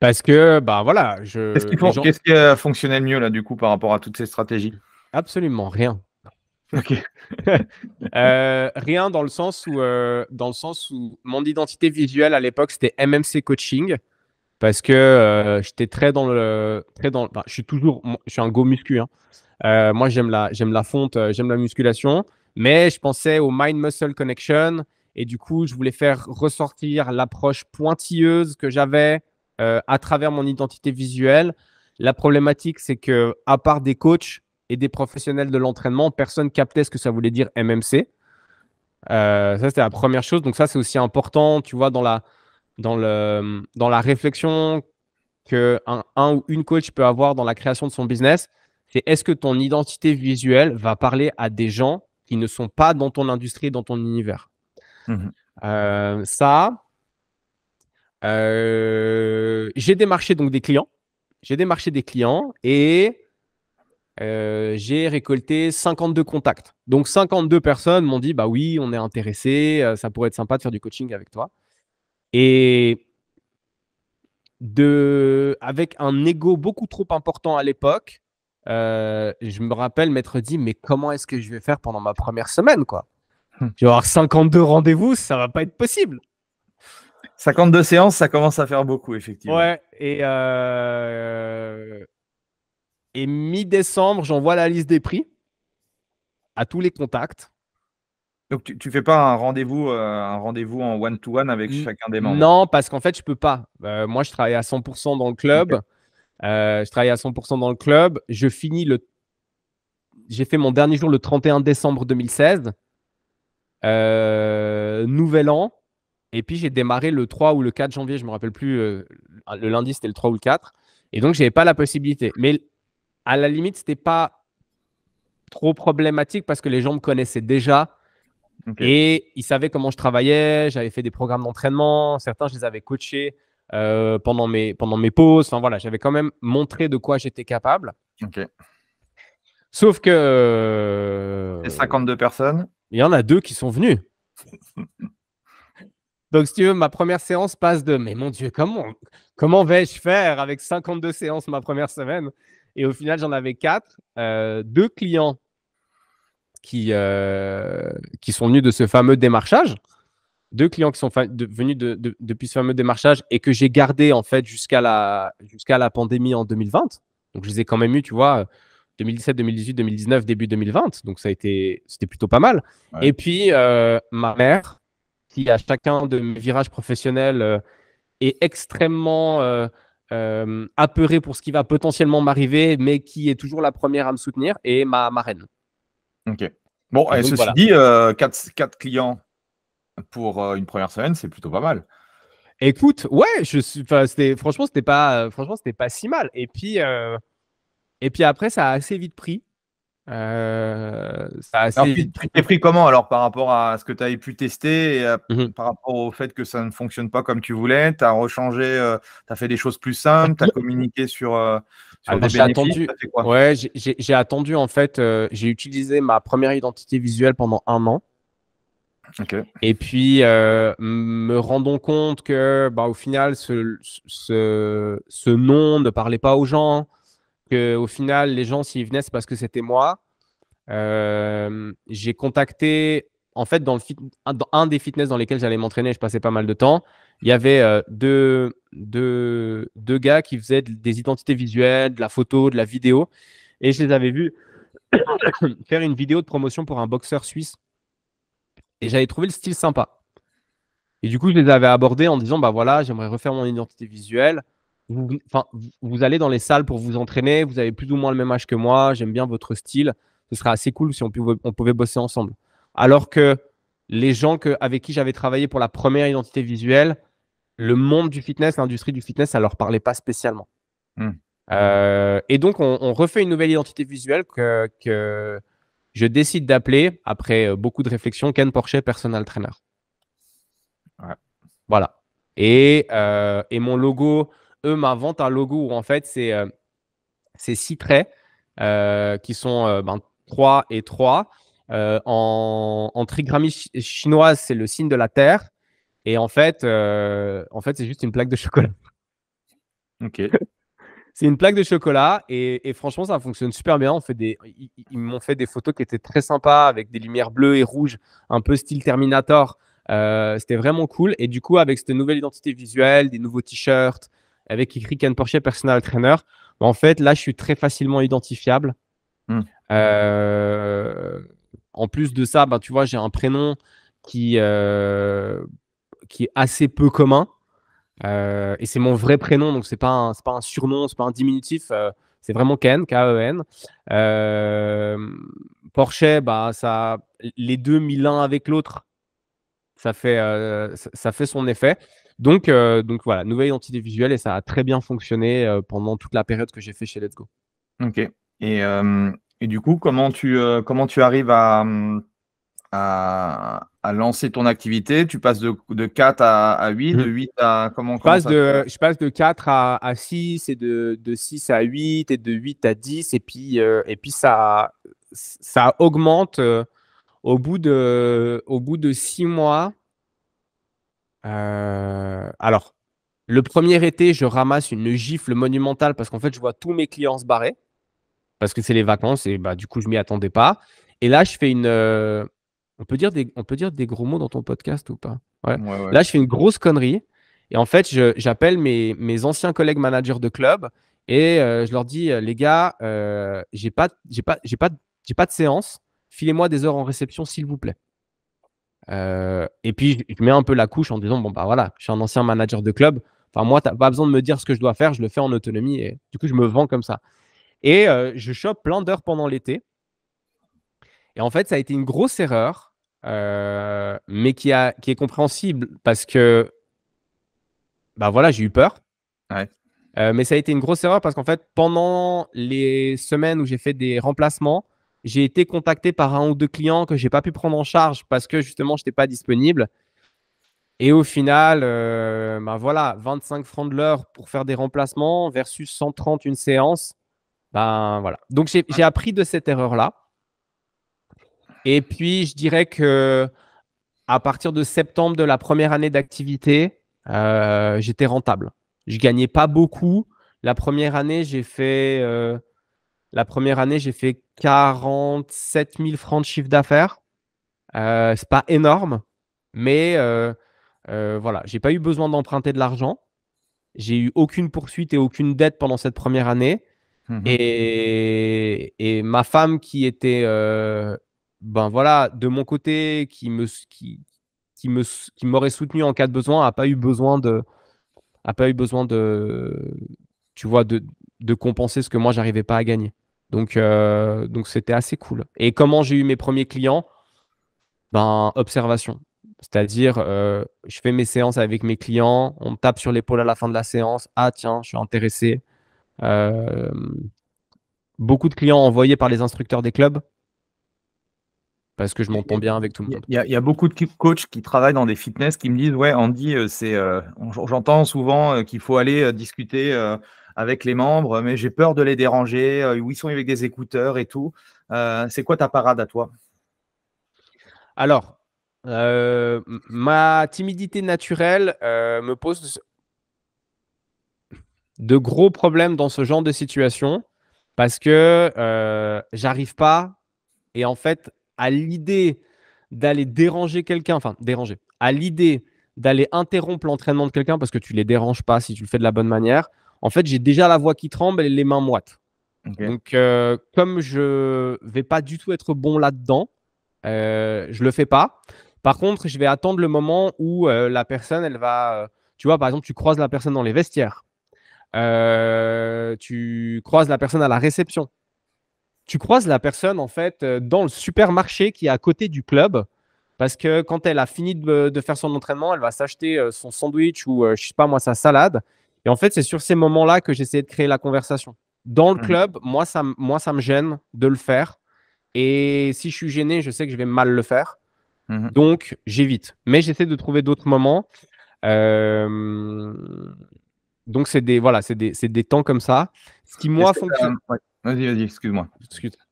Parce que, ben voilà, je. Qu'est-ce qui, euh, fonctionnait a fonctionné le mieux là du coup par rapport à toutes ces stratégies Absolument rien. Euh, rien dans le sens où, dans le sens où mon identité visuelle à l'époque c'était MMC Coaching parce que j'étais très dans le très dans. je suis toujours, je suis un go muscu, hein, euh, moi, j'aime la, fonte, euh, j'aime la musculation, mais je pensais au mind-muscle connection. Et du coup, je voulais faire ressortir l'approche pointilleuse que j'avais euh, à travers mon identité visuelle. La problématique, c'est que, à part des coachs et des professionnels de l'entraînement, personne captait ce que ça voulait dire MMC. ça, c'était la première chose. Donc, ça, c'est aussi important, tu vois, dans la, dans le, dans la réflexion que un, ou une coach peut avoir dans la création de son business c'est est-ce que ton identité visuelle va parler à des gens qui ne sont pas dans ton industrie, dans ton univers. Mmh euh, ça, euh, j'ai démarché donc des clients. J'ai démarché des clients et euh, j'ai récolté 52 contacts. Donc 52 personnes m'ont dit bah oui, on est intéressé, ça pourrait être sympa de faire du coaching avec toi. Et de, avec un ego beaucoup trop important à l'époque, euh, je me rappelle m'être dit, mais comment est-ce que je vais faire pendant ma première semaine, quoi hmm. Je vais avoir 52 rendez-vous, ça va pas être possible. 52 séances, ça commence à faire beaucoup, effectivement. Ouais, et, euh, et mi-décembre, j'envoie la liste des prix à tous les contacts. Donc tu, ne fais pas un rendez-vous euh, un rendez en one-to-one avec chacun des membres Non, parce qu'en fait, je peux pas. moi, je travaille à 100% dans le club. Euh, je travaillais à 100% dans le club. Je finis le. J'ai fait mon dernier jour le 31 décembre 2016. Euh, nouvel an. Et puis j'ai démarré le 3 ou le 4 janvier, je ne me rappelle plus. Euh, le lundi, c'était le 3 ou le 4. Et donc, je n'avais pas la possibilité. Mais à la limite, ce n'était pas trop problématique parce que les gens me connaissaient déjà. Et ils savaient comment je travaillais. J'avais fait des programmes d'entraînement. Certains, je les avais coachés. Euh, pendant, mes, pendant mes pauses. voilà, j'avais quand même montré de quoi j'étais capable. Sauf que. 52 euh, personnes. Il y en a deux qui sont venus Donc, si tu veux, ma première séance passe de Mais mon Dieu, comment, comment vais-je faire avec 52 séances ma première semaine Et au final, j'en avais quatre. Euh, deux clients qui, qui sont venus de ce fameux démarchage deux clients qui sont venus depuis ce fameux démarchage et que j'ai gardé en fait jusqu'à la, jusqu'à la pandémie en 2020. Donc, je les ai quand même eu, tu vois, 2017, 2018, 2019, début 2020. Donc, ça a été, c'était plutôt pas mal. Et puis, euh, ma mère, qui à chacun de mes virages professionnels euh, est extrêmement euh, apeurée pour ce qui va potentiellement m'arriver, mais qui est toujours la première à me soutenir, et ma marraine. OK. Bon, et ceci dit, quatre clients pour euh, une première semaine, c'est plutôt pas mal. Écoute, ouais, je franchement, c'était pas, euh, franchement, c'était pas si mal. Et puis, euh, et puis après, ça a assez vite pris. Euh, ça assez vite pris. comment alors par rapport à ce que tu avais pu tester, mmh par rapport au fait que ça ne fonctionne pas comme tu voulais, tu as rechangé, tu as fait des choses plus simples, tu as communiqué sur, ah, bah, des j'ai attendu, ouais, j'ai attendu en fait, j'ai utilisé ma première identité visuelle pendant un an. Et puis, euh, me rendons compte que, bah, au final, ce, ce, nom ne parlait pas aux gens, que au final, les gens, s'y venaient, parce que c'était moi. Euh, j'ai contacté, en fait, dans, le un des fitness dans lesquels j'allais m'entraîner, je passais pas mal de temps, il y avait euh, deux, deux, deux, gars qui faisaient des identités visuelles, de la photo, de la vidéo, et je les avais vus faire une vidéo de promotion pour un boxeur suisse et j'avais trouvé le style sympa. Et du coup, je les avais abordés en disant, bah voilà, j'aimerais refaire mon identité visuelle. Vous, vous allez dans les salles pour vous entraîner, vous avez plus ou moins le même âge que moi, j'aime bien votre style. Ce serait assez cool si on pouvait, on pouvait bosser ensemble. Alors que les gens que, avec qui j'avais travaillé pour la première identité visuelle, le monde du fitness, l'industrie du fitness, ça ne leur parlait pas spécialement. Hmm. Euh, et donc, on, on, refait une nouvelle identité visuelle que, que, je décide d'appeler, après euh, beaucoup de réflexion, Ken Porsche, personal trainer. Voilà. Euh, et, mon logo, eux m'inventent un logo où en fait, c'est euh, ces six traits qui sont ben, 3 et 3. en, en chinoise, c'est le signe de la Terre. Et en fait, en fait c'est juste une plaque de chocolat. Ok. C'est une plaque de chocolat et, franchement, ça fonctionne super bien. On fait des, ils, m'ont fait des photos qui étaient très sympas avec des lumières bleues et rouges, un peu style Terminator. Euh, c'était vraiment cool. Et du coup, avec cette nouvelle identité visuelle, des nouveaux t-shirts, avec écrit Ken Porsche Personal Trainer, bah, en fait, là, je suis très facilement identifiable. Hmm. Euh, en plus de ça, bah, tu vois, j'ai un prénom qui, euh, qui est assez peu commun. Euh, et c'est mon vrai prénom, donc c'est pas pas un surnom, n'est pas un diminutif. Euh, c'est vraiment Ken, K-E-N. Euh, Porsche, bah, ça, les deux mis l'un avec l'autre, ça, fait, ça, fait son effet. Donc, donc voilà, nouvelle identité visuelle et ça a très bien fonctionné pendant toute la période que j'ai fait chez Let's Go. Ok. Et, et, du coup, comment tu, comment tu arrives à. Hum, à, lancer ton activité Tu passes de, de 4 à, 8, de 8 à comment, je passe de, Je passe de 4 à, 6 et de, 6 à 8 et de 8 à 10 et puis, euh, et puis ça, ça augmente euh, au, bout de, au bout de 6 mois. Euh, alors, le premier été, je ramasse une gifle monumentale parce qu'en fait, je vois tous mes clients se barrer parce que c'est les vacances et bah, du coup, je m'y attendais pas. Et là, je fais une, on peut dire des, on peut dire des gros mots dans ton podcast ou pas ouais. Là, je fais une grosse connerie. Et en fait, j'appelle mes, anciens collègues managers de club et euh, je leur dis, euh, les gars, euh, j'ai pas, j'ai pas, pas, pas de séance. Filez-moi des heures en réception, s'il vous plaît. et puis, je mets un peu la couche en disant, bon, bah voilà, je suis un ancien manager de club. Enfin, moi, tu pas besoin de me dire ce que je dois faire, je le fais en autonomie et du coup, je me vends comme ça. Et je chope plein d'heures pendant l'été. Et en fait, ça a été une grosse erreur euh, mais qui, a, qui est compréhensible parce que, bah voilà, j'ai eu peur. Euh, mais ça a été une grosse erreur parce qu'en fait, pendant les semaines où j'ai fait des remplacements, j'ai été contacté par un ou deux clients que j'ai pas pu prendre en charge parce que justement, je n'étais pas disponible. Et au final, euh, bah voilà, 25 francs de l'heure pour faire des remplacements versus 130 une séance. Ben voilà. Donc j'ai appris de cette erreur-là. Et puis, je dirais que à partir de septembre de la première année d'activité, euh, j'étais rentable. Je gagnais pas beaucoup. La première année, j'ai fait euh, la première année, j'ai fait 47 000 francs de chiffre d'affaires. Ce euh, c'est pas énorme, mais voilà, j'ai pas eu besoin d'emprunter de l'argent. J'ai eu aucune poursuite et aucune dette pendant cette première année. Mmh et, ma femme qui était ben, voilà, de mon côté, qui me qui, qui me qui m'aurait soutenu en cas de besoin, a pas eu besoin de a pas eu besoin de tu vois de, compenser ce que moi j'arrivais pas à gagner. Donc euh, donc c'était assez cool. Et comment j'ai eu mes premiers clients Ben observation. C'est-à-dire, euh, je fais mes séances avec mes clients, on me tape sur l'épaule à la fin de la séance. Ah, tiens, je suis intéressé. Euh, beaucoup de clients envoyés par les instructeurs des clubs parce que je m'entends bien avec tout le monde. Il y, a, beaucoup de coachs qui travaillent dans des fitness qui me disent Ouais, Andy, euh, euh, j'entends souvent euh, qu'il faut aller discuter avec les membres, mais j'ai peur de les déranger. où ils sont avec des écouteurs et tout. c'est quoi ta parade à toi Alors, ma timidité naturelle me pose de gros problèmes dans ce genre de situation parce que j'arrive pas. Et en fait, à l'idée d'aller déranger quelqu'un, enfin déranger, à l'idée d'aller interrompre l'entraînement de quelqu'un parce que tu ne les déranges pas si tu le fais de la bonne manière, en fait, j'ai déjà la voix qui tremble et les mains moites. Donc, euh, comme je vais pas du tout être bon là-dedans, euh, je le fais pas. Par contre, je vais attendre le moment où euh, la personne, elle va, tu vois, par exemple, tu croises la personne dans les vestiaires, tu croises la personne à la réception tu croises la personne en fait euh, dans le supermarché qui est à côté du club. Parce que quand elle a fini de, faire son entraînement, elle va s'acheter euh, son sandwich ou, euh, je sais pas moi, sa salade. Et en fait, c'est sur ces moments-là que j'essaie de créer la conversation. Dans le mmh. club, moi ça, moi, ça me gêne de le faire. Et si je suis gêné, je sais que je vais mal le faire. Mmh donc, j'évite. Mais j'essaie de trouver d'autres moments. Donc, c'est des, voilà, c'est des, temps comme ça. Ce qui, moi, fonctionne. Vas-y, vas-y, excuse-moi.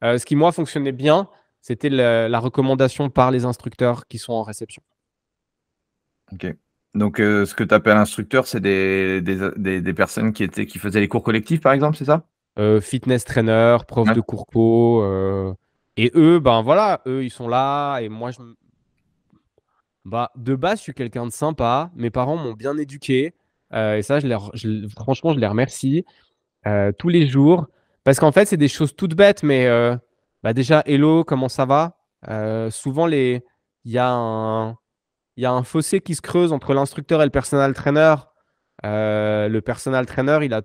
Euh, ce qui, moi, fonctionnait bien, c'était la, recommandation par les instructeurs qui sont en réception. Ok. Donc, euh, ce que tu appelles instructeur, c'est des, personnes qui, étaient, qui faisaient les cours collectifs, par exemple, c'est ça euh, Fitness trainer, prof de cours co. et eux, ben voilà, eux, ils sont là. Et moi, je... bah, de base, je suis quelqu'un de sympa. Mes parents m'ont bien éduqué. et ça, je, franchement, je les remercie. tous les jours, parce qu'en fait, c'est des choses toutes bêtes, mais euh, bah, déjà, hello, comment ça va euh, Souvent, il y, a un, a un fossé qui se creuse entre l'instructeur et le personal trainer. Euh, le personal trainer, il a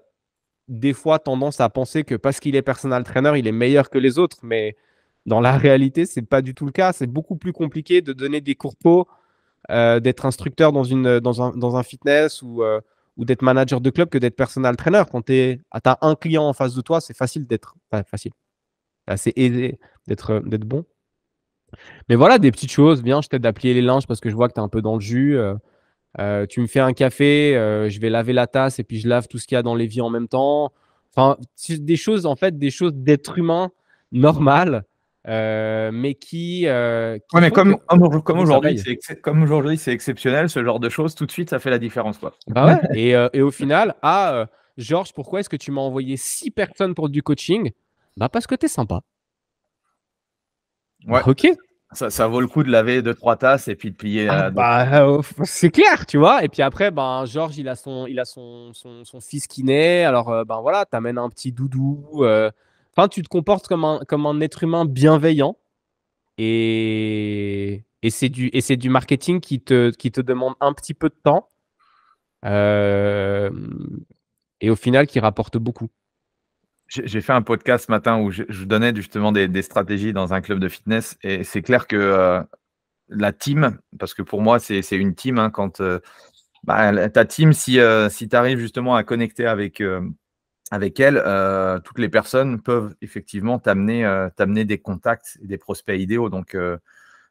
des fois tendance à penser que parce qu'il est personal trainer, il est meilleur que les autres, mais dans la réalité, ce n'est pas du tout le cas. C'est beaucoup plus compliqué de donner des cours d'être instructeur dans, une, dans, un, dans un fitness ou ou d'être manager de club que d'être personal trainer. Quand tu ah, as un client en face de toi, c'est facile d'être. facile. C'est aisé euh, d'être bon. Mais voilà, des petites choses. bien, je t'aide à plier les linges parce que je vois que tu es un peu dans le jus. Euh, euh, tu me fais un café, je vais laver la tasse et puis je lave tout ce qu'il y a dans les vies en même temps. Enfin, des choses, en fait, des choses d'être humain normal euh, mais qui. Euh, mais comme, comme aujourd'hui, c'est comme aujourd'hui, c'est exceptionnel ce genre de choses. Tout de suite, ça fait la différence, quoi. Bah ouais. et, euh, et, au final, ah, Georges, pourquoi est-ce que tu m'as envoyé six personnes pour du coaching Bah parce que tu es sympa. Ouais. Ok. Ça, ça, vaut le coup de laver deux trois tasses et puis de plier. Ah, bah, c'est clair, tu vois. Et puis après, ben Georges, il a son, il a son, son, son fils qui naît. Alors ben voilà, t'amènes un petit doudou. Enfin, tu te comportes comme un, comme un être humain bienveillant. Et, c'est du, du marketing qui te, qui te demande un petit peu de temps. Euh, et au final, qui rapporte beaucoup. J'ai fait un podcast ce matin où je, donnais justement des, stratégies dans un club de fitness. Et c'est clair que euh, la team, parce que pour moi, c'est une team, hein, quand euh, bah, ta team, si, si tu arrives justement à connecter avec, avec elle, euh, toutes les personnes peuvent effectivement euh, t'amener des contacts et des prospects idéaux. Donc, euh,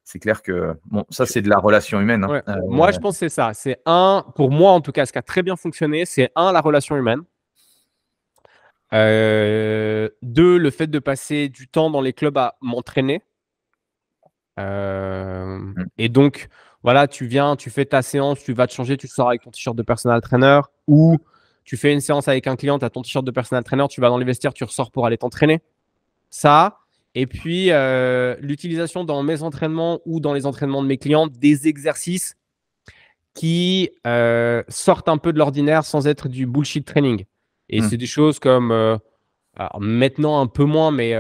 c'est clair que bon, ça, c'est de la relation humaine. Hein. moi, je pense que c'est ça. C'est un, pour moi en tout cas, ce qui a très bien fonctionné, c'est un, la relation humaine. deux, le fait de passer du temps dans les clubs à m'entraîner. Mm. Et donc, voilà, tu viens, tu fais ta séance, tu vas te changer, tu sors avec ton t-shirt de personal trainer ou. Tu fais une séance avec un client, tu as ton t-shirt de personal trainer, tu vas dans les vestiaires, tu ressors pour aller t'entraîner. Ça. Et puis, euh, l'utilisation dans mes entraînements ou dans les entraînements de mes clients des exercices qui euh, sortent un peu de l'ordinaire sans être du bullshit training. Et hmm. c'est des choses comme, euh, maintenant un peu moins, mais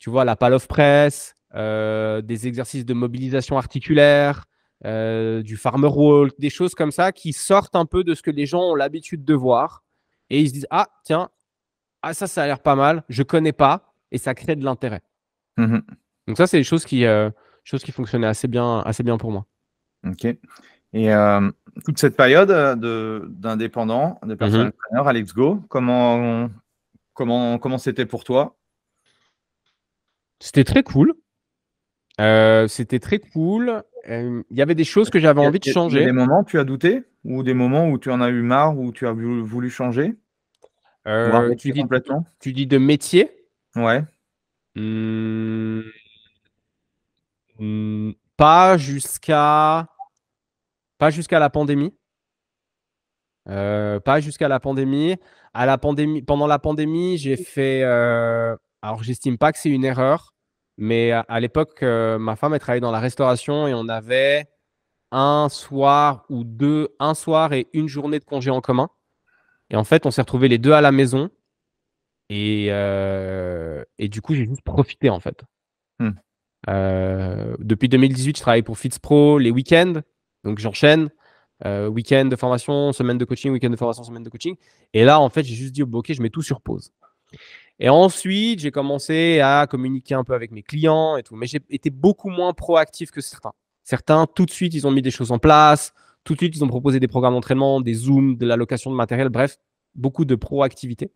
tu vois, la pal of press, des exercices de mobilisation articulaire, euh, du farmer walk, des choses comme ça qui sortent un peu de ce que les gens ont l'habitude de voir. Et ils se disent Ah, tiens, ah, ça, ça a l'air pas mal, je connais pas, et ça crée de l'intérêt. Mhm. Donc, ça, c'est des choses qui, euh, qui fonctionnaient assez bien, assez bien pour moi. Ok. Et euh, toute cette période d'indépendant, de, mhm. Alex Go, comment comment comment c'était pour toi C'était très cool. c'était très cool. Euh, il y avait des choses que j'avais envie de changer. des moments où tu as douté ou des moments où tu en as eu marre ou tu as voulu changer euh, tu, dis, tu dis de métier Ouais. Mmh. Mmh. pas jusqu'à pas jusqu'à la pandémie. Euh, pas jusqu'à la pandémie. À la pandémie, pendant la pandémie, j'ai fait. alors, j'estime pas que c'est une erreur. Mais à, l'époque, euh, ma femme, elle travaillait dans la restauration et on avait un soir ou deux, un soir et une journée de congé en commun. Et en fait, on s'est retrouvés les deux à la maison. Et, euh, et du coup, j'ai juste profité en fait. Hmm. Euh, depuis 2018, je travaille pour FitzPro les week-ends. Donc j'enchaîne. week-end de formation, semaine de coaching, week-end de formation, semaine de coaching. Et là, en fait, j'ai juste dit, ok, je mets tout sur pause. Et ensuite, j'ai commencé à communiquer un peu avec mes clients et tout. Mais j'ai été beaucoup moins proactif que certains. Certains, tout de suite, ils ont mis des choses en place. Tout de suite, ils ont proposé des programmes d'entraînement, des Zooms, de l'allocation de matériel. Bref, beaucoup de proactivité.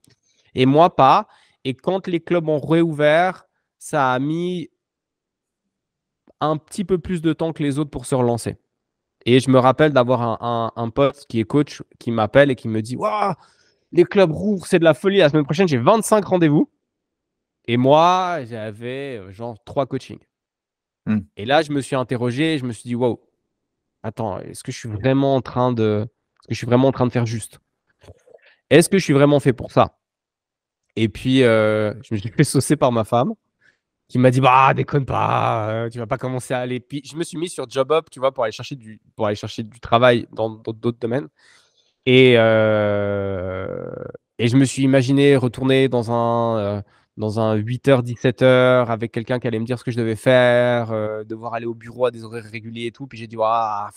Et moi, pas. Et quand les clubs ont réouvert, ça a mis un petit peu plus de temps que les autres pour se relancer. Et je me rappelle d'avoir un, un, un pote qui est coach qui m'appelle et qui me dit Waouh, les clubs rouges, c'est de la folie. La semaine prochaine, j'ai 25 rendez-vous. Et moi, j'avais euh, genre trois coachings. Hmm. Et là, je me suis interrogé, je me suis dit, waouh, attends, est-ce que je suis vraiment en train de, ce que je suis vraiment en train de faire juste Est-ce que je suis vraiment fait pour ça Et puis, euh, je me suis fait saucer par ma femme qui m'a dit bah déconne pas euh, tu vas pas commencer à aller je me suis mis sur job up tu vois pour aller chercher du pour aller chercher du travail dans d'autres domaines euh, et, je me suis imaginé retourner dans un, euh, dans un 8h, 17h avec quelqu'un qui allait me dire ce que je devais faire, euh, devoir aller au bureau à des horaires réguliers et tout. Puis j'ai dit, ah,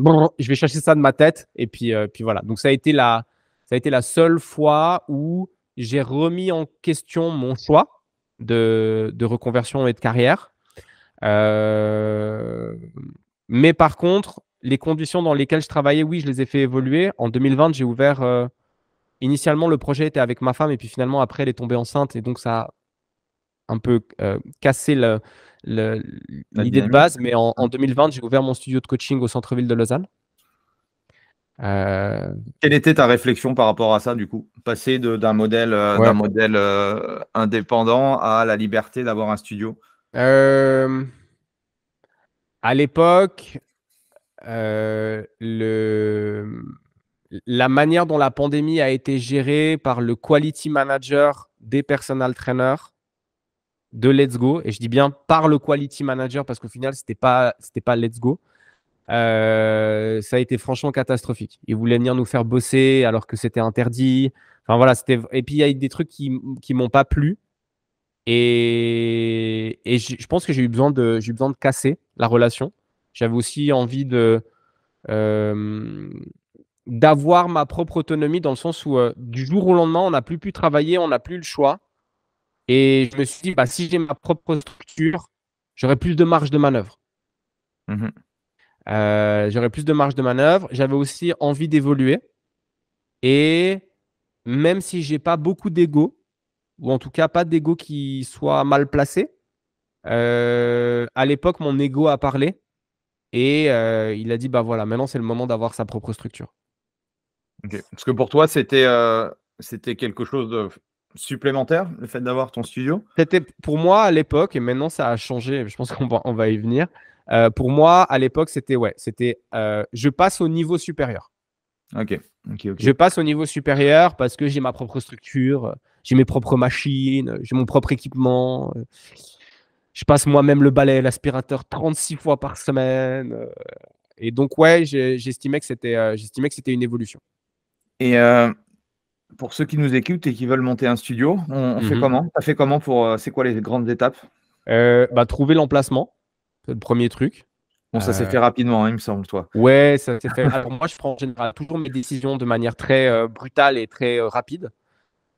je vais chercher ça de ma tête. Et puis, puis voilà. Donc ça a, été la, ça a été la seule fois où j'ai remis en question mon choix de, de reconversion et de carrière. mais par contre, les conditions dans lesquelles je travaillais, oui, je les ai fait évoluer. En 2020, j'ai ouvert. Euh, initialement, le projet était avec ma femme, et puis finalement, après, elle est tombée enceinte, et donc ça a un peu euh, cassé l'idée de base. Mais en, 2020, j'ai ouvert mon studio de coaching au centre-ville de Lausanne. Euh, Quelle était ta réflexion par rapport à ça, du coup Passer d'un modèle indépendant à la liberté d'avoir un studio À l'époque, euh, le, la manière dont la pandémie a été gérée par le quality manager des personal trainers de Let's Go, et je dis bien par le quality manager parce qu'au final, ce n'était pas, pas Let's Go, euh, ça a été franchement catastrophique. Ils voulaient venir nous faire bosser alors que c'était interdit. Enfin voilà, c'était. Et puis il y a eu des trucs qui qui m'ont pas plu. Et, et je pense que j'ai eu besoin de j'ai besoin de casser la relation. J'avais aussi envie de euh, d'avoir ma propre autonomie dans le sens où euh, du jour au lendemain, on n'a plus pu travailler, on n'a plus le choix. Et je me suis dit, bah, si j'ai ma propre structure, j'aurai plus de marge de manœuvre. Mmh euh, j'aurais j'aurai plus de marge de manœuvre. J'avais aussi envie d'évoluer. Et même si je n'ai pas beaucoup d'ego, ou en tout cas pas d'ego qui soit mal placé, à l'époque, mon ego a parlé. Et euh, il a dit, bah voilà, maintenant c'est le moment d'avoir sa propre structure. Parce que pour toi, c'était euh, c'était quelque chose de supplémentaire, le fait d'avoir ton studio C'était pour moi à l'époque, et maintenant ça a changé, je pense qu'on va, on va y venir. Euh, pour moi, à l'époque, c'était ouais, c'était je passe au niveau supérieur. Ok, ok. je passe au niveau supérieur parce que j'ai ma propre structure, j'ai mes propres machines, j'ai mon propre équipement. Je passe moi-même le balai, l'aspirateur 36 fois par semaine. Euh, et donc, ouais, j'estimais que c'était euh, j'estimais que c'était une évolution. Et euh, pour ceux qui nous écoutent et qui veulent monter un studio, on, fait mhm. comment Ça fait comment pour C'est quoi les grandes étapes bah, Trouver l'emplacement, c'est le premier truc. Bon, ça s'est fait rapidement, hein, il me semble, toi. Ouais, ça s'est fait. Alors, moi, je prends en général toujours mes décisions de manière très brutale et très rapide.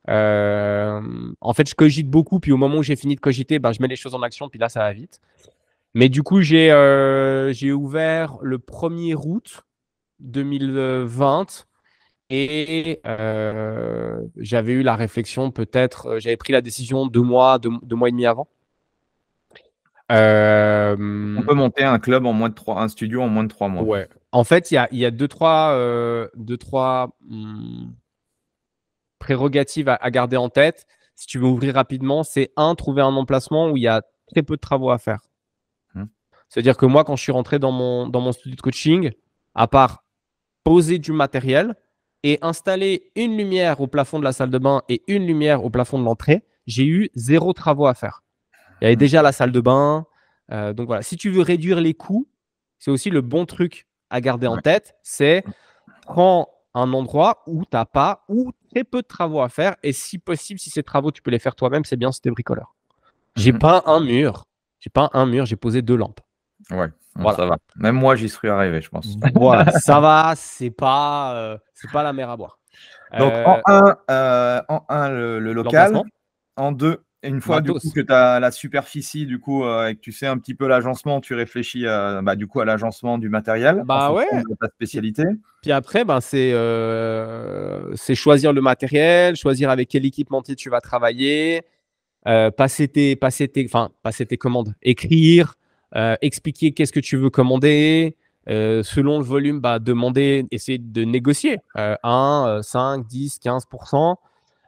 Euh, en fait, je cogite beaucoup, puis au moment où j'ai fini de cogiter, ben, je mets les choses en action, puis là, ça va vite. Mais du coup, j'ai euh, ouvert le 1er août 2020 et euh, j'avais eu la réflexion, peut-être, euh, j'avais pris la décision deux mois, deux, mois et demi avant. On peut monter un club en moins de trois, un studio en moins de trois mois. Ouais. En fait, il y a, y a, deux, trois, deux, trois hmm, prérogatives à, garder en tête, si tu veux ouvrir rapidement, c'est un, trouver un emplacement où il y a très peu de travaux à faire. Hum. C'est-à-dire que moi, quand je suis rentré dans mon, dans mon studio de coaching, à part poser du matériel et installer une lumière au plafond de la salle de bain et une lumière au plafond de l'entrée, j'ai eu zéro travaux à faire. Il y avait hum. déjà la salle de bain. Euh, donc voilà, si tu veux réduire les coûts, c'est aussi le bon truc à garder en tête, c'est quand un endroit où tu n'as pas ou très peu de travaux à faire. Et si possible, si ces travaux, tu peux les faire toi-même, c'est bien, c'est des bricoleurs. J'ai mmh. peint pas un mur. J'ai pas un mur, j'ai posé deux lampes. Ouais, voilà. ça va. Même moi, j'y suis arrivé, je pense. Voilà, ça va, c'est pas, euh, pas la mer à boire. Donc euh, euh, en un, le, le local, en deux une fois que tu as la superficie du coup euh, et que tu sais un petit peu l'agencement, tu réfléchis euh, bah, du coup à l'agencement du matériel. Bah De ta spécialité. Puis après, ben, euh, c'est choisir le matériel, choisir avec quel équipementier tu vas travailler, passer, tes, passer, tes, passer tes commandes, écrire, expliquer qu'est-ce que tu veux commander. selon le volume, bah, demander, essayer de négocier 1, 5, 10, 15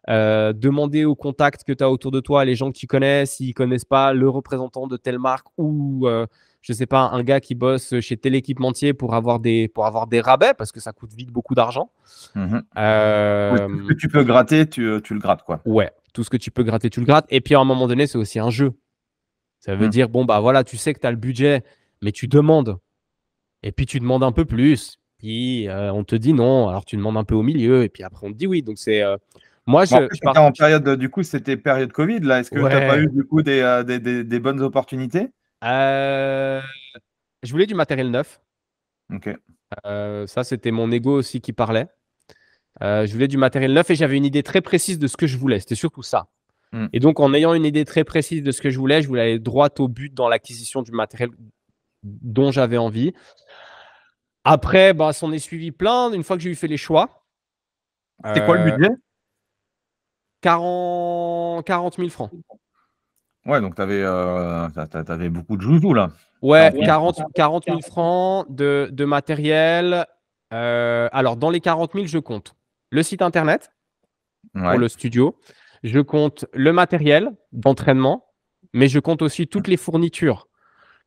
euh, demander aux contacts que tu as autour de toi, les gens qui connaissent, s'ils connaissent pas le représentant de telle marque ou je euh, je sais pas un gars qui bosse chez tel équipementier pour avoir des pour avoir des rabais parce que ça coûte vite beaucoup d'argent. Mm-hmm. Euh, tout ce que tu peux gratter, tu, tu, le grattes quoi. Ouais, tout ce que tu peux gratter, tu le grattes. Et puis à un moment donné, c'est aussi un jeu. Ça veut mm. dire bon bah voilà, tu sais que tu as le budget, mais tu demandes. Et puis tu demandes un peu plus. Puis on te dit non, alors tu demandes un peu au milieu, et puis après on te dit oui. Donc c'est moi, je. en, période, du coup, c'était période Covid, là. Est-ce que tu n'as pas eu, du coup, des, euh, bonnes opportunités euh, Je voulais du matériel neuf. Ok. Euh, ça, c'était mon ego aussi qui parlait. je voulais du matériel neuf et j'avais une idée très précise de ce que je voulais. C'était surtout ça. Hmm. Et donc, en ayant une idée très précise de ce que je voulais, je voulais aller droit au but dans l'acquisition du matériel dont j'avais envie. Après, bah, s'en est suivi plein. Une fois que j'ai eu fait les choix. C'était quoi le budget 40, 40 000 francs. Ouais, donc tu avais, euh, beaucoup de joujou là. Ouais, 40, 40 000 francs de, matériel. Euh, alors, dans les 40 000, je compte le site internet pour le studio. Je compte le matériel d'entraînement, mais je compte aussi toutes les fournitures.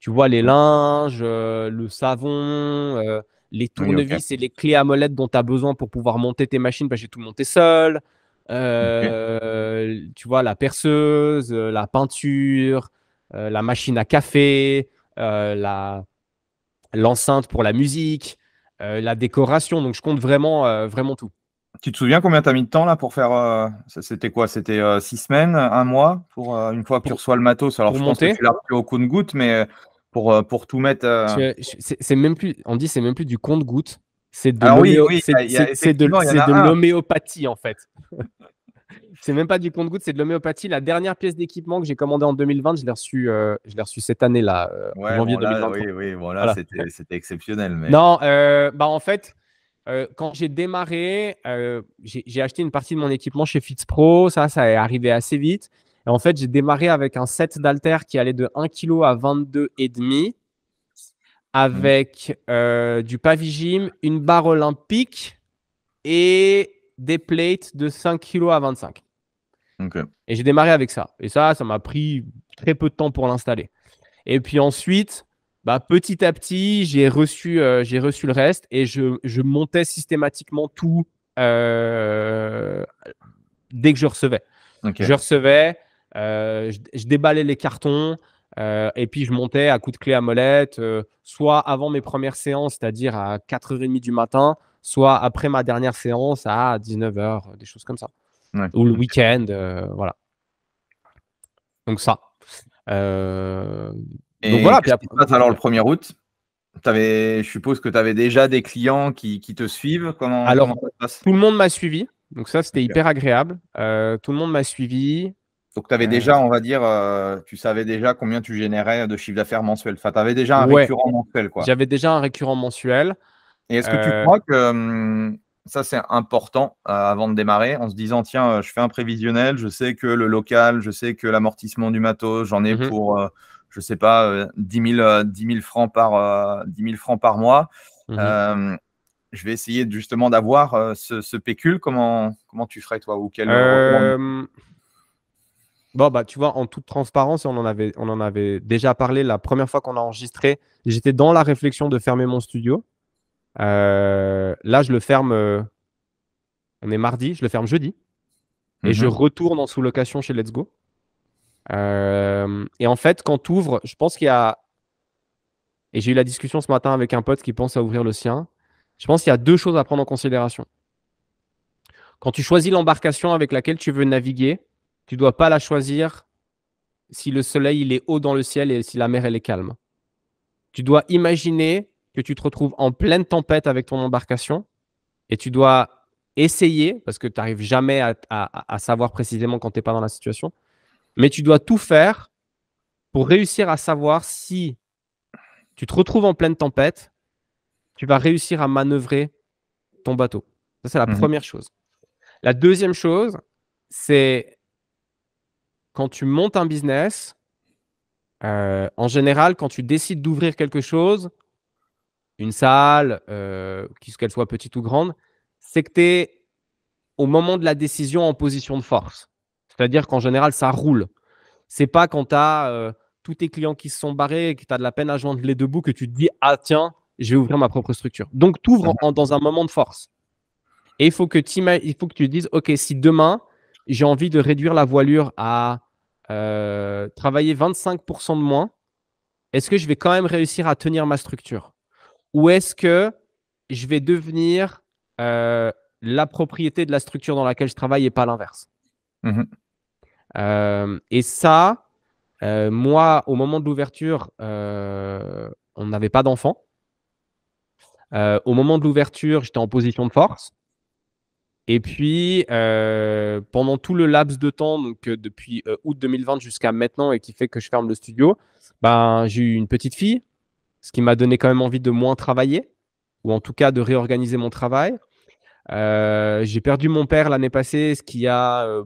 Tu vois, les linges, euh, le savon, les tournevis et les clés à molette dont tu as besoin pour pouvoir monter tes machines. J'ai tout monté seul. Euh, tu vois, la perceuse, euh, la peinture, euh, la machine à café, la l'enceinte pour la musique, la décoration. Donc, je compte vraiment, vraiment tout. Tu te souviens combien tu as mis de temps là pour faire C'était quoi C'était six semaines, un mois pour une fois que pour, tu reçois le matos. Alors pour je pense que tu l'as au de goutte mais pour, pour tout mettre. C'est même plus. On dit c'est même plus du compte-goutte. C'est de l'homéopathie, en fait. c'est même pas du compte-goutte, c'est de l'homéopathie. La dernière pièce d'équipement que j'ai commandée en 2020, euh, je l'ai reçue, cette année-là, euh, janvier 2020. Oui, voilà. c'était exceptionnel. Non, euh, bah, en fait, quand j'ai démarré, j'ai acheté une partie de mon équipement chez FitzPro. Ça, ça est arrivé assez vite. Et en fait, j'ai démarré avec un set d'alter qui allait de 1 kg à 22,5 kg avec euh, du pavigym, une barre olympique et des plates de 5 kg à 25. Et j'ai démarré avec ça. Et ça, ça m'a pris très peu de temps pour l'installer. Et puis ensuite, bah, petit à petit, j'ai reçu, euh, j'ai reçu le reste et je, montais systématiquement tout euh, dès que je recevais. Je recevais, euh, je, déballais les cartons, euh, et puis, je montais à coup de clé à molette, euh, soit avant mes premières séances, c'est-à-dire à 4h30 du matin, soit après ma dernière séance à 19h, euh, des choses comme ça. Ou le week-end, voilà. Donc, ça. Et donc, voilà. Puis après, alors, le 1er août avais, je suppose que tu avais déjà des clients qui, te suivent. Comment, alors, tout le monde m'a suivi. Donc ça, c'était hyper agréable. tout le monde m'a suivi. Donc, tu avais déjà, on va dire, euh, tu savais déjà combien tu générais de chiffre d'affaires mensuel. Enfin, tu avais déjà un récurrent mensuel. J'avais déjà un récurrent mensuel. Et est-ce que tu euh, crois que hum, ça, c'est important euh, avant de démarrer, en se disant, tiens, je fais un prévisionnel, je sais que le local, je sais que l'amortissement du matos, j'en ai mmh pour, je ne sais pas, 10 000, francs, par, francs par mois. Mmh je vais essayer justement d'avoir ce, pécule. Comment, comment tu ferais toi ou quel Bon, bah, tu vois, en toute transparence, on en avait, on en avait déjà parlé la première fois qu'on a enregistré. J'étais dans la réflexion de fermer mon studio. Euh, là, je le ferme. Euh, on est mardi, je le ferme jeudi. Et je mhm. retourne en sous-location chez Let's Go. Euh, et en fait, quand tu ouvres, je pense qu'il y a. Et j'ai eu la discussion ce matin avec un pote qui pense à ouvrir le sien. Je pense qu'il y a deux choses à prendre en considération. Quand tu choisis l'embarcation avec laquelle tu veux naviguer, tu dois pas la choisir si le soleil il est haut dans le ciel et si la mer elle est calme. Tu dois imaginer que tu te retrouves en pleine tempête avec ton embarcation et tu dois essayer, parce que tu n'arrives jamais à, savoir précisément quand tu n'es pas dans la situation, mais tu dois tout faire pour réussir à savoir si tu te retrouves en pleine tempête, tu vas réussir à manœuvrer ton bateau. Ça, c'est la mhm. première chose. La deuxième chose, c'est quand tu montes un business, euh, en général, quand tu décides d'ouvrir quelque chose, une salle, euh, qu'elle soit petite ou grande, c'est que tu es au moment de la décision en position de force. C'est-à-dire qu'en général, ça roule. C'est pas quand tu as euh, tous tes clients qui se sont barrés et que tu as de la peine à joindre les deux bouts que tu te dis Ah, tiens, je vais ouvrir ma propre structure. Donc, tu ouvres dans un moment de force. Et il faut que, il faut que tu te dises Ok, si demain, j'ai envie de réduire la voilure à euh, travailler 25% de moins, est-ce que je vais quand même réussir à tenir ma structure Ou est-ce que je vais devenir euh, la propriété de la structure dans laquelle je travaille et pas l'inverse mmh euh, Et ça, moi, au moment de l'ouverture, on n'avait pas d'enfant. au moment de l'ouverture, j'étais en position de force. Et puis, euh, pendant tout le laps de temps, donc euh, depuis euh, août 2020 jusqu'à maintenant, et qui fait que je ferme le studio, ben, j'ai eu une petite fille, ce qui m'a donné quand même envie de moins travailler, ou en tout cas de réorganiser mon travail. j'ai perdu mon père l'année passée, ce qui a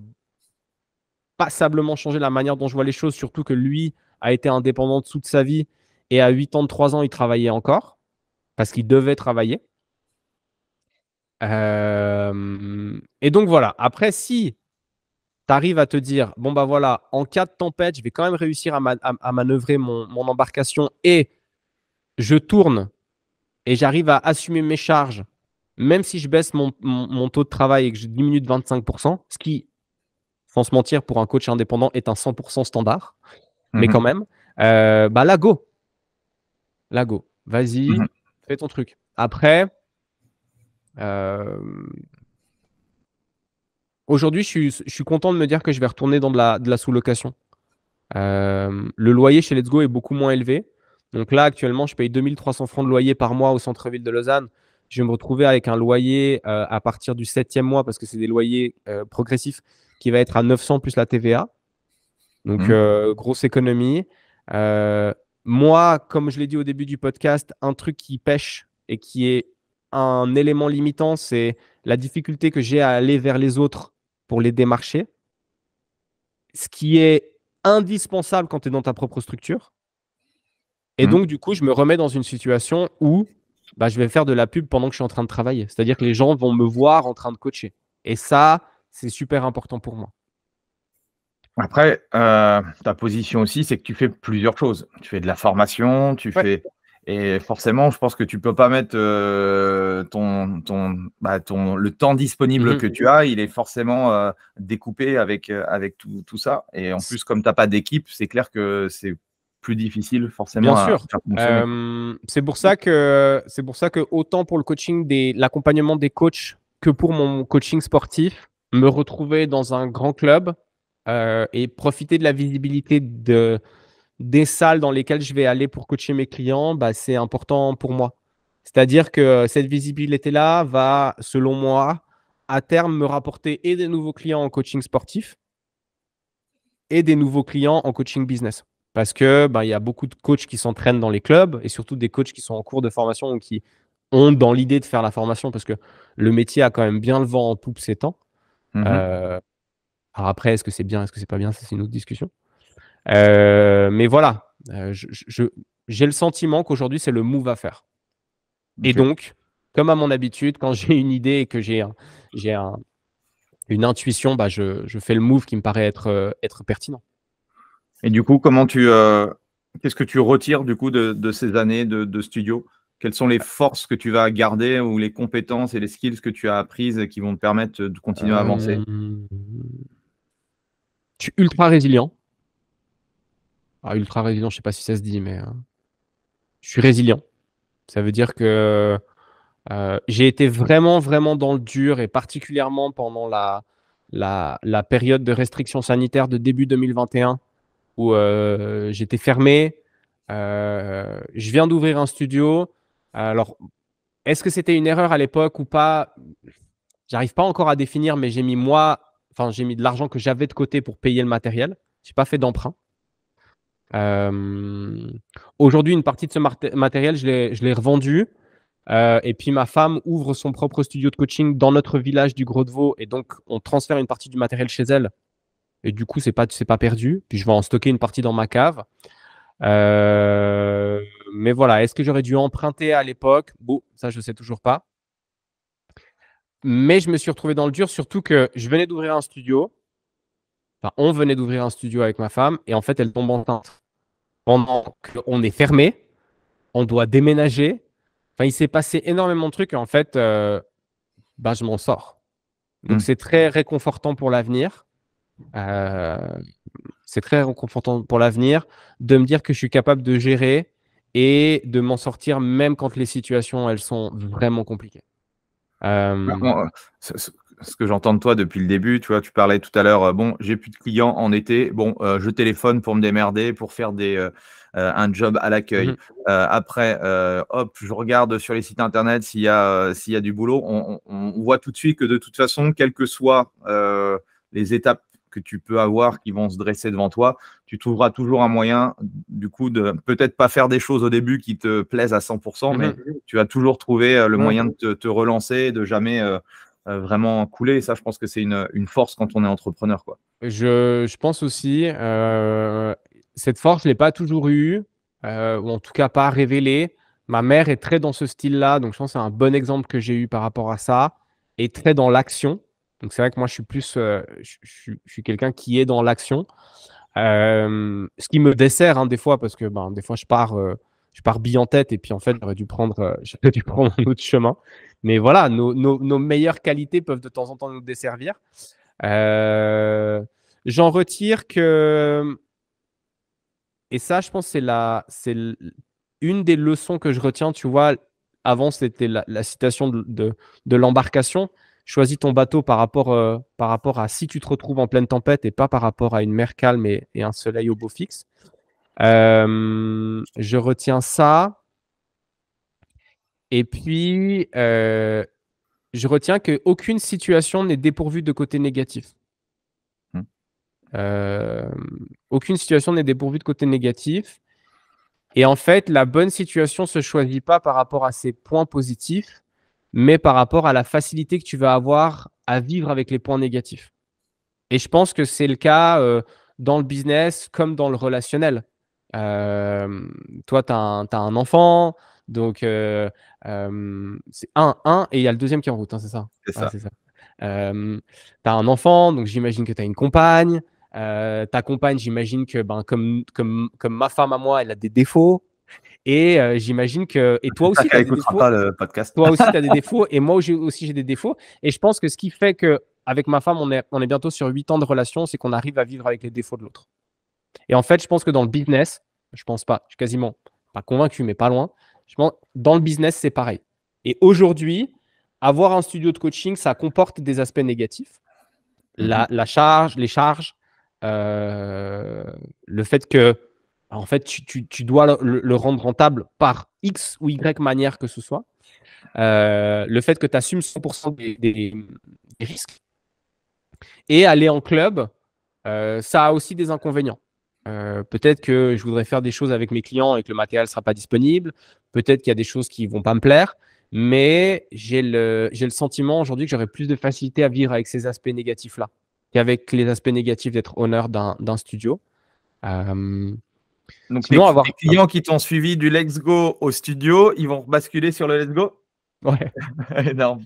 passablement changé la manière dont je vois les choses, surtout que lui a été indépendant toute sa vie, et à 8 ans de 3 ans, il travaillait encore, parce qu'il devait travailler. Euh, et donc voilà, après, si tu arrives à te dire, bon bah voilà, en cas de tempête, je vais quand même réussir à, manœuvrer mon, embarcation et je tourne et j'arrive à assumer mes charges, même si je baisse mon, taux de travail et que je diminue de 25%, ce qui, sans se mentir, pour un coach indépendant est un 100% standard, mais mhm. quand même, euh, bah là, go. Là, go. Vas-y, mhm. fais ton truc. Après, euh, aujourd'hui, je suis, content de me dire que je vais retourner dans de la, sous-location. Euh, le loyer chez Let's Go est beaucoup moins élevé. Donc là, actuellement, je paye 2300 francs de loyer par mois au centre-ville de Lausanne. Je vais me retrouver avec un loyer euh, à partir du septième mois, parce que c'est des loyers progressifs, qui va être à 900 plus la TVA. Donc, mmh. grosse économie. moi, comme je l'ai dit au début du podcast, un truc qui pêche et qui est un élément limitant, c'est la difficulté que j'ai à aller vers les autres pour les démarcher, ce qui est indispensable quand tu es dans ta propre structure. Et mmh. donc, du coup, je me remets dans une situation où bah, je vais faire de la pub pendant que je suis en train de travailler. C'est-à-dire que les gens vont me voir en train de coacher. Et ça, c'est super important pour moi. Après, euh, ta position aussi, c'est que tu fais plusieurs choses. Tu fais de la formation, tu fais et forcément, je pense que tu ne peux pas mettre euh, ton, bah, ton, le temps disponible mmh que tu as, il est forcément euh, découpé avec, euh, avec tout, ça. Et en plus, comme tu n'as pas d'équipe, c'est clair que c'est plus difficile forcément. Bien sûr. c'est pour ça que c'est pour ça que autant pour le coaching l'accompagnement des coachs que pour mon coaching sportif, me retrouver dans un grand club et profiter de la visibilité de des salles dans lesquelles je vais aller pour coacher mes clients, bah, c'est important pour moi. C'est-à-dire que cette visibilité-là va, selon moi, à terme me rapporter et des nouveaux clients en coaching sportif et des nouveaux clients en coaching business. Parce que bah, il y a beaucoup de coachs qui s'entraînent dans les clubs et surtout des coachs qui sont en cours de formation ou qui ont dans l'idée de faire la formation parce que le métier a quand même bien le vent en poupe ces temps. Mmh euh, alors après, est-ce que c'est bien, est-ce que c'est pas bien, c'est une autre discussion. Euh, mais voilà, euh, j'ai le sentiment qu'aujourd'hui, c'est le move à faire. Et donc, comme à mon habitude, quand j'ai une idée et que j'ai une intuition, bah je, fais le move qui me paraît être, euh, pertinent. Et du coup, comment tu, qu'est-ce que tu retires du coup de, ces années de, studio Quelles sont les forces que tu vas garder ou les compétences et les skills que tu as apprises qui vont te permettre de continuer à avancer Je suis ultra résilient. Ah, ultra résilient, je ne sais pas si ça se dit, mais hein. je suis résilient. Ça veut dire que euh, j'ai été vraiment, vraiment dans le dur et particulièrement pendant la, la, période de restrictions sanitaires de début 2021 où euh, j'étais fermé. Euh, je viens d'ouvrir un studio. Alors, est-ce que c'était une erreur à l'époque ou pas J'arrive pas encore à définir, mais j'ai mis moi, enfin, j'ai mis de l'argent que j'avais de côté pour payer le matériel. Je n'ai pas fait d'emprunt. Euh, aujourd'hui, une partie de ce matériel, je l'ai revendu. Euh, et puis ma femme ouvre son propre studio de coaching dans notre village du Gros de Vaux. Et donc, on transfère une partie du matériel chez elle. Et du coup, c'est pas, pas perdu. Puis je vais en stocker une partie dans ma cave. Euh, mais voilà, est-ce que j'aurais dû emprunter à l'époque Bon, ça, je ne sais toujours pas. Mais je me suis retrouvé dans le dur, surtout que je venais d'ouvrir un studio. Enfin, on venait d'ouvrir un studio avec ma femme. Et en fait, elle tombe en teinte pendant qu'on est fermé, on doit déménager. Enfin, il s'est passé énormément de trucs et en fait, euh, ben, je m'en sors. Donc, hmm. c'est très réconfortant pour l'avenir. Euh, c'est très réconfortant pour l'avenir de me dire que je suis capable de gérer et de m'en sortir même quand les situations, elles sont vraiment compliquées. Euh, bah, ce que j'entends de toi depuis le début. Tu vois, tu parlais tout à l'heure, euh, bon, j'ai plus de clients en été. Bon, euh, je téléphone pour me démerder, pour faire des, euh, un job à l'accueil. Mmh après, hop, je regarde sur les sites internet s'il y, a, s'il y a du boulot. On, voit tout de suite que de toute façon, quelles que soient les étapes que tu peux avoir qui vont se dresser devant toi, tu trouveras toujours un moyen, du coup, de peut-être pas faire des choses au début qui te plaisent à 100%, mmh mais tu vas toujours trouver le mmh moyen de te, relancer, de jamais euh, vraiment couler. Et ça, je pense que c'est une, force quand on est entrepreneur. Quoi. Je, pense aussi, euh, cette force, je ne l'ai pas toujours eue, euh, ou en tout cas pas révélée. Ma mère est très dans ce style-là, donc je pense que c'est un bon exemple que j'ai eu par rapport à ça, et très dans l'action. Donc c'est vrai que moi, je suis plus, je, suis quelqu'un qui est dans l'action. ce qui me dessert hein, des fois, parce que ben, des fois, je pars je pars bille en tête et puis en fait j'aurais dû prendre euh, j'aurais dû prendre un autre chemin. Mais voilà, nos, meilleures qualités peuvent de temps en temps nous desservir. Euh, j'en retire que et ça, je pense c'est c'est une des leçons que je retiens. Tu vois, avant c'était la, citation de, l'embarcation. Choisis ton bateau par rapport, euh, par rapport à si tu te retrouves en pleine tempête et pas par rapport à une mer calme et un soleil au beau fixe. Euh, je retiens ça. Et puis, euh, je retiens que aucune situation n'est dépourvue de côté négatif. Hmm. Euh, aucune situation n'est dépourvue de côté négatif. Et en fait, la bonne situation ne se choisit pas par rapport à ses points positifs, mais par rapport à la facilité que tu vas avoir à vivre avec les points négatifs. Et je pense que c'est le cas dans le business comme dans le relationnel toi, tu as, un enfant, donc c'est un, un et il y a le deuxième qui est en route, hein, c'est ça C'est ça. tu as un enfant, donc j'imagine que tu as une compagne. ta compagne, j'imagine que ben, comme, comme, comme ma femme à moi, elle a des défauts. Et j'imagine que. Et ah, toi aussi, tu as des défauts. le podcast. Toi aussi, tu as des défauts. Et moi aussi, j'ai des défauts. Et je pense que ce qui fait que avec ma femme, on est, on est bientôt sur 8 ans de relation, c'est qu'on arrive à vivre avec les défauts de l'autre. Et en fait, je pense que dans le business, je pense pas, je suis quasiment pas convaincu, mais pas loin. Je pense, dans le business, c'est pareil. Et aujourd'hui, avoir un studio de coaching, ça comporte des aspects négatifs. Mmh la, charge, les charges, euh, le fait que, en fait, tu, dois le, rendre rentable par X ou Y manière que ce soit. Euh, le fait que tu assumes 100% des, risques. Et aller en club, euh, ça a aussi des inconvénients. Euh, peut-être que je voudrais faire des choses avec mes clients et que le matériel ne sera pas disponible. Peut-être qu'il y a des choses qui ne vont pas me plaire. Mais j'ai le, j'ai le sentiment aujourd'hui que j'aurai plus de facilité à vivre avec ces aspects négatifs-là qu'avec les aspects négatifs d'être honneur d'un, d'un studio. Euh, donc, avoir... les clients qui t'ont suivi du Let's Go au studio, ils vont basculer sur le Let's Go Ouais. Énorme.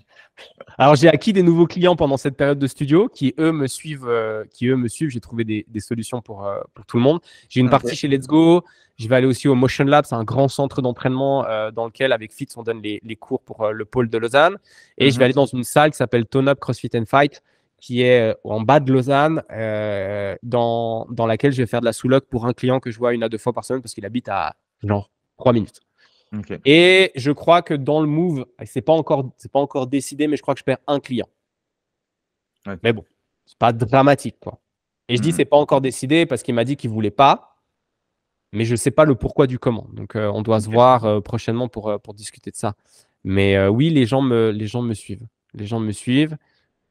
Alors j'ai acquis des nouveaux clients pendant cette période de studio qui eux me suivent, euh, qui eux me suivent. J'ai trouvé des, solutions euh, pour, tout le monde. J'ai une partie chez Let's Go. Je vais aller aussi au Motion Lab, c'est un grand centre d'entraînement euh, dans lequel avec Fitz on donne les, cours pour le pôle de Lausanne. Et je vais mhm. aller dans une salle qui s'appelle Tone Up CrossFit and Fight qui est en bas de Lausanne, dans, laquelle je vais faire de la sous-loc pour un client que je vois une à deux fois par semaine parce qu'il habite à genre trois minutes. Et je crois que dans le move, c'est pas encore, pas encore décidé, mais je crois que je perds un client. Mais bon, c'est pas dramatique, quoi. Et je dis hmm. c'est pas encore décidé parce qu'il m'a dit qu'il voulait pas, mais je sais pas le pourquoi du comment. Donc euh, on doit se voir euh, prochainement pour, euh, pour discuter de ça. Mais oui, les gens me, les gens me suivent. Les gens me suivent.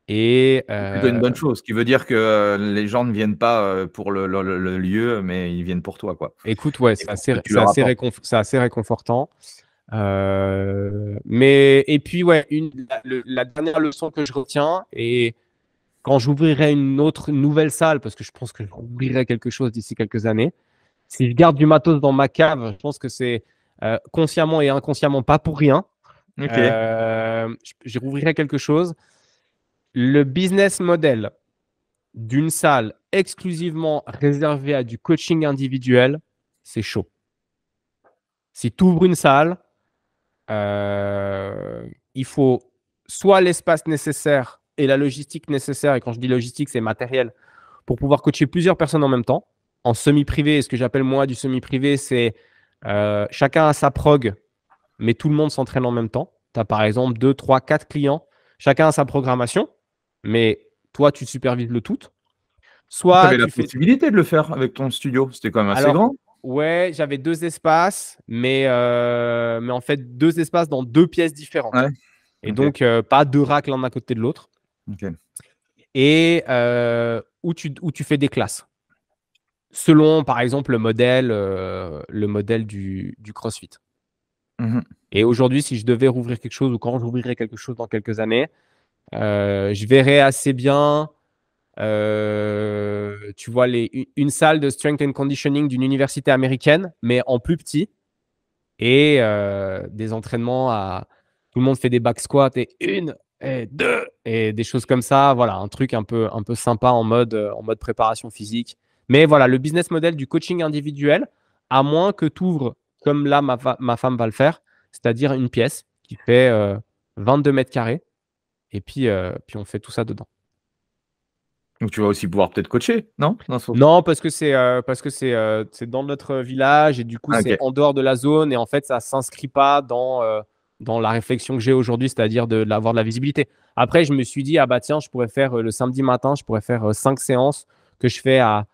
Et une bonne euh chose, ce qui veut dire que les gens ne viennent pas pour le, lieu, mais ils viennent pour toi. Quoi. Écoute, ouais, c'est assez, réconfortant. mais et puis ouais, une, la, dernière leçon que je retiens et quand j'ouvrirai une autre nouvelle salle, parce que je pense que j'ouvrirai quelque chose d'ici quelques années, si je garde du matos dans ma cave, je pense que c'est consciemment et inconsciemment pas pour rien. Okay. je rouvrirai quelque chose. Le business model d'une salle exclusivement réservée à du coaching individuel, c'est chaud. Si tu ouvres une salle, euh, il faut soit l'espace nécessaire et la logistique nécessaire, et quand je dis logistique, c'est matériel, pour pouvoir coacher plusieurs personnes en même temps. En semi-privé, ce que j'appelle moi du semi-privé, c'est euh, chacun a sa prog, mais tout le monde s'entraîne en même temps. Tu as par exemple 2, 3, 4 clients, chacun a sa programmation mais toi, tu supervises le tout. Soit tu avais la possibilité de le faire avec ton studio, c'était quand même assez grand. Ouais, j'avais deux espaces, euh, mais, en fait, deux espaces dans deux pièces différentes. Et donc, euh, pas deux racks l'un à côté de l'autre. Et euh, où, tu, où tu fais des classes. Selon, par exemple, le modèle, le modèle du, du CrossFit. Mmh Et aujourd'hui, si je devais rouvrir quelque chose ou quand j'ouvrirais quelque chose dans quelques années, euh, je verrais assez bien, euh, tu vois, les, une salle de strength and conditioning d'une université américaine, mais en plus petit, et euh, des entraînements à tout le monde fait des back squats et une et deux et des choses comme ça. Voilà, un truc un peu, un peu sympa en mode, en mode préparation physique. Mais voilà, le business model du coaching individuel, à moins que tu ouvres, comme là ma, ma, femme va le faire, c'est-à-dire une pièce qui fait 22 mètres carrés et puis, euh, puis on fait tout ça dedans. Donc tu vas aussi pouvoir peut-être coacher, non Non, parce que c'est euh, parce que c'est euh, c'est dans notre village et du coup c'est en dehors de la zone et en fait ça s'inscrit pas dans dans la réflexion que j'ai aujourd'hui, c'est-à-dire de d'avoir de la visibilité. Après je me suis dit ah bah tiens je pourrais faire le samedi matin, je pourrais faire cinq séances que je fais à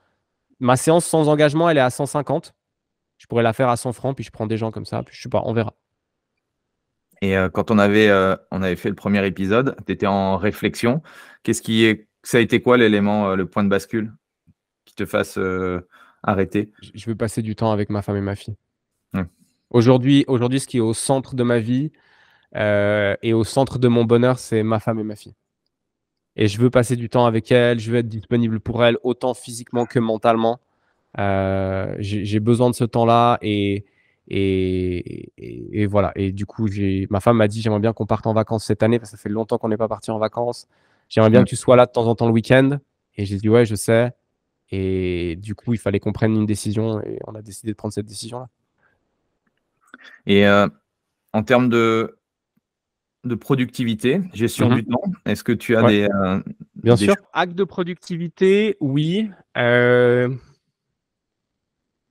ma séance sans engagement elle est à 150, je pourrais la faire à 100 francs puis je prends des gens comme ça puis je sais pas on verra. Et euh, quand on avait, euh, on avait fait le premier épisode, tu étais en réflexion. Qu'est-ce qui est, ça a été quoi l'élément, euh, le point de bascule qui te fasse arrêter Je veux passer du temps avec ma femme et ma fille. Aujourd'hui, aujourd'hui, ce qui est au centre de ma vie et au centre de mon bonheur, c'est ma femme et ma fille et je veux passer du temps avec elle, je veux être disponible pour elle autant physiquement que mentalement. j'ai besoin de ce temps-là et et, voilà. Et du coup, ma femme m'a dit j'aimerais bien qu'on parte en vacances cette année parce que ça fait longtemps qu'on n'est pas parti en vacances. J'aimerais bien mmh. que tu sois là de temps en temps le week-end. Et j'ai dit ouais, je sais. Et du coup, il fallait qu'on prenne une décision et on a décidé de prendre cette décision-là. Et euh, en termes de, de productivité, gestion mmh du temps, est-ce que tu as des. Euh, bien sûr. Acte de productivité, oui. Euh,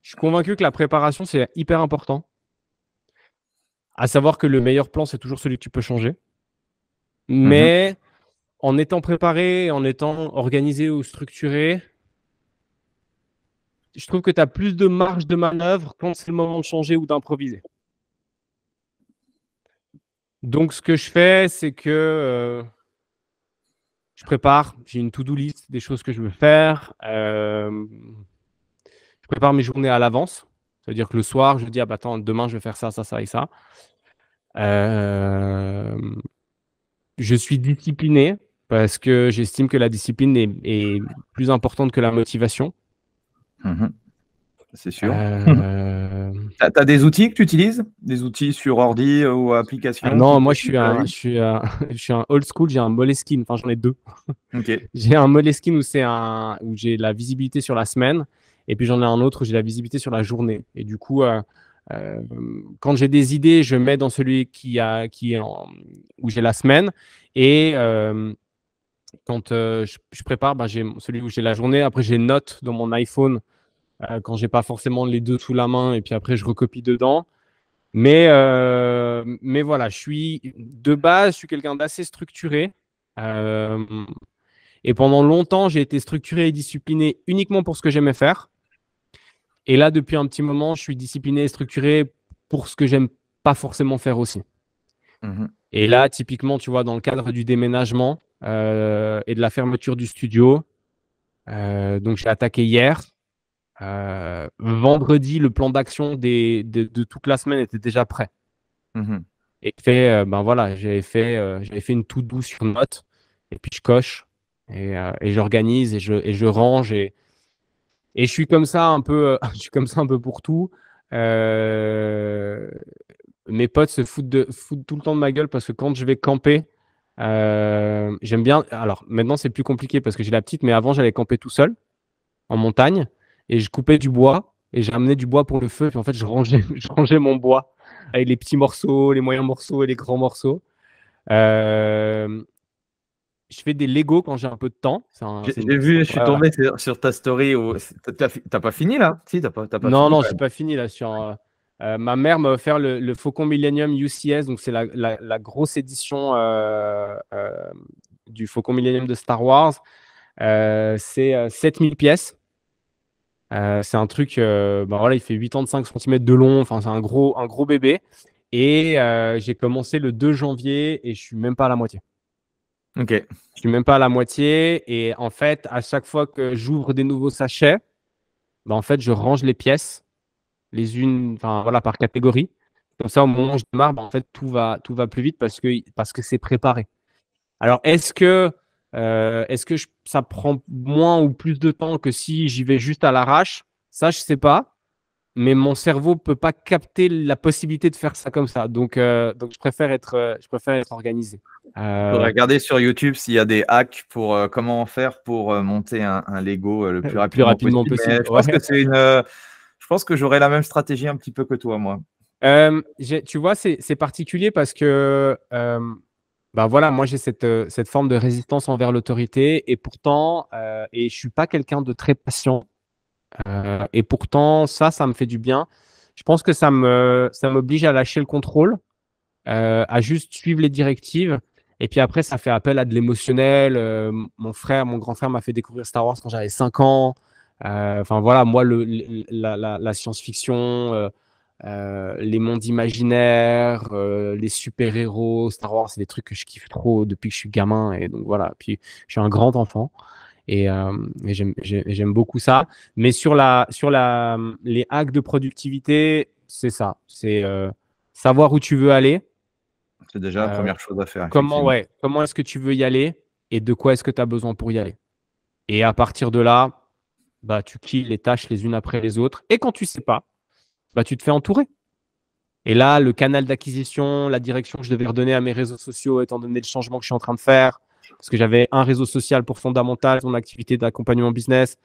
je suis convaincu que la préparation, c'est hyper important. À savoir que le meilleur plan, c'est toujours celui que tu peux changer. Mais mhm. en étant préparé, en étant organisé ou structuré, je trouve que tu as plus de marge de manœuvre quand c'est le moment de changer ou d'improviser. Donc, ce que je fais, c'est que euh, je prépare, j'ai une to-do list des choses que je veux faire. Euh, prépare mes journées à l'avance. C'est-à-dire que le soir, je dis, ah bah attends, demain, je vais faire ça, ça, ça et ça. Euh, je suis discipliné parce que j'estime que la discipline est, plus importante que la motivation. Mmh c'est sûr. Euh... tu as, des outils que tu utilises Des outils sur ordi euh, ou application ah Non, moi je suis, un, je, suis je suis un old school, j'ai un Moleskine, enfin j'en ai deux. Ok. j'ai un Moleskine où, un, où j'ai la visibilité sur la semaine et puis j'en ai un autre, j'ai la visibilité sur la journée. Et du coup, euh, euh, quand j'ai des idées, je mets dans celui qui a, qui est où j'ai la semaine. Et euh, quand je, prépare, ben, j'ai celui où j'ai la journée. Après, j'ai note dans mon iPhone quand j'ai pas forcément les deux sous la main. Et puis après, je recopie dedans. Mais, mais voilà, je suis de base, je suis quelqu'un d'assez structuré. et pendant longtemps, j'ai été structuré et discipliné uniquement pour ce que j'aimais faire. Et là, depuis un petit moment, je suis discipliné et structuré pour ce que j'aime pas forcément faire aussi. Mhm. Et là, typiquement, tu vois, dans le cadre du déménagement euh, et de la fermeture du studio, euh, donc j'ai attaqué hier. Euh, vendredi, le plan d'action de, de, toute la semaine était déjà prêt. Mhm. Et fait, ben voilà, j'avais fait, fait une tout douce sur note, et puis je coche, et, et j'organise, et je, et je range, et, et je suis comme ça un peu, euh, je suis comme ça un peu pour tout. Euh, mes potes se foutent, de, tout le temps de ma gueule parce que quand je vais camper, euh, j'aime bien. Alors maintenant, c'est plus compliqué parce que j'ai la petite, mais avant, j'allais camper tout seul en montagne et je coupais du bois et j'amenais du bois pour le feu. Puis en fait, je rangeais, je mon bois avec les petits morceaux, les moyens morceaux et les grands morceaux je fais des Lego quand j'ai un peu de temps. j'ai vu, je suis tombé sur, ta story. T'as pas fini là Si, Non, je non, j'ai pas fini là. Sur, euh, euh, ma mère m'a offert le, Faucon Millennium UCS, donc c'est la, grosse édition euh, du Faucon Millennium de Star Wars. c'est 7000 pièces. c'est un truc, bah, voilà, il fait 85 cm de long, enfin, c'est un gros, un gros bébé. Et j'ai commencé le 2 janvier et je suis même pas à la moitié. Ok. Je suis même pas à la moitié. Et en fait, à chaque fois que j'ouvre des nouveaux sachets, bah, en fait, je range les pièces, les unes, enfin voilà, par catégorie. Comme ça, au moment où je démarre, bah, en fait, tout va, tout va plus vite parce que parce que c'est préparé. Alors, est-ce que euh, est-ce que ça prend moins ou plus de temps que si j'y vais juste à l'arrache Ça, je sais pas mais mon cerveau peut pas capter la possibilité de faire ça comme ça. Donc, euh, donc je préfère être, euh, je préfère être organisé. Euh, Regardez sur YouTube s'il y a des hacks pour comment comment faire pour monter un, Lego le plus, rapidement, possible. Je, pense que c'est une, je pense que j'aurai la même stratégie un petit peu que toi, moi. tu vois, c'est particulier parce que ben voilà, moi j'ai cette, cette forme de résistance envers l'autorité et pourtant, euh, et je suis pas quelqu'un de très patient. Euh, et pourtant, ça, ça me fait du bien. Je pense que ça m'oblige à lâcher le contrôle, euh, à juste suivre les directives. Et puis après, ça fait appel à de l'émotionnel. Euh, mon frère, mon grand frère m'a fait découvrir Star Wars quand j'avais 5 ans. Enfin voilà, moi, la, la science-fiction, les mondes imaginaires, les super-héros, Star Wars, c'est des trucs que je kiffe trop depuis que je suis gamin. Et donc voilà, puis je suis un grand enfant. Euh, et, j'aime beaucoup ça. Mais sur, la, sur les hacks de productivité, c'est ça. C'est euh, savoir où tu veux aller. C'est déjà la euh, première chose à faire. Comment, comment est-ce que tu veux y aller et de quoi est-ce que tu as besoin pour y aller. Et à partir de là, bah, tu quilles les tâches les unes après les autres. Et quand tu ne sais pas, bah, tu te fais entourer. Et là, le canal d'acquisition, la direction que je devais redonner à mes réseaux sociaux, étant donné le changement que je suis en train de faire, parce que j'avais un réseau social pour fondamental, mon activité d'accompagnement business,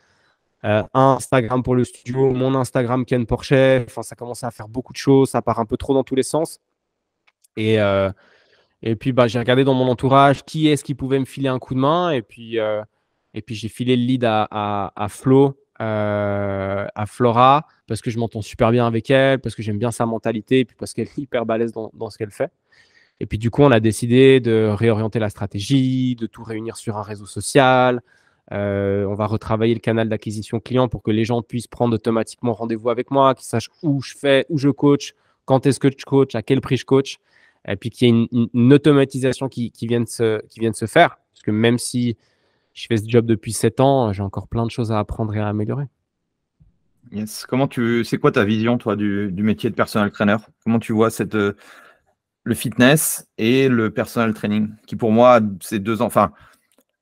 euh, un Instagram pour le studio, mon Instagram Ken Porchet. Enfin, ça commençait à faire beaucoup de choses, ça part un peu trop dans tous les sens. Et, euh, et puis, bah, j'ai regardé dans mon entourage qui est-ce qui pouvait me filer un coup de main. Et puis, euh, puis j'ai filé le lead à, à Flo, à Flora, parce que je m'entends super bien avec elle, parce que j'aime bien sa mentalité, et puis parce qu'elle est hyper balèze dans ce qu'elle fait. Et puis du coup, on a décidé de réorienter la stratégie, de tout réunir sur un réseau social. Euh, on va retravailler le canal d'acquisition client pour que les gens puissent prendre automatiquement rendez-vous avec moi, qu'ils sachent où je fais, où je coach, quand est-ce que je coach, à quel prix je coach, et puis qu'il y ait une, automatisation qui, qui, vienne se, se faire. Parce que même si je fais ce job depuis 7 ans, j'ai encore plein de choses à apprendre et à améliorer. Yes. Comment tu, c'est quoi ta vision, toi, du, du métier de personal trainer Comment tu vois cette, euh, le fitness et le personal training, qui pour moi, c'est deux Enfin,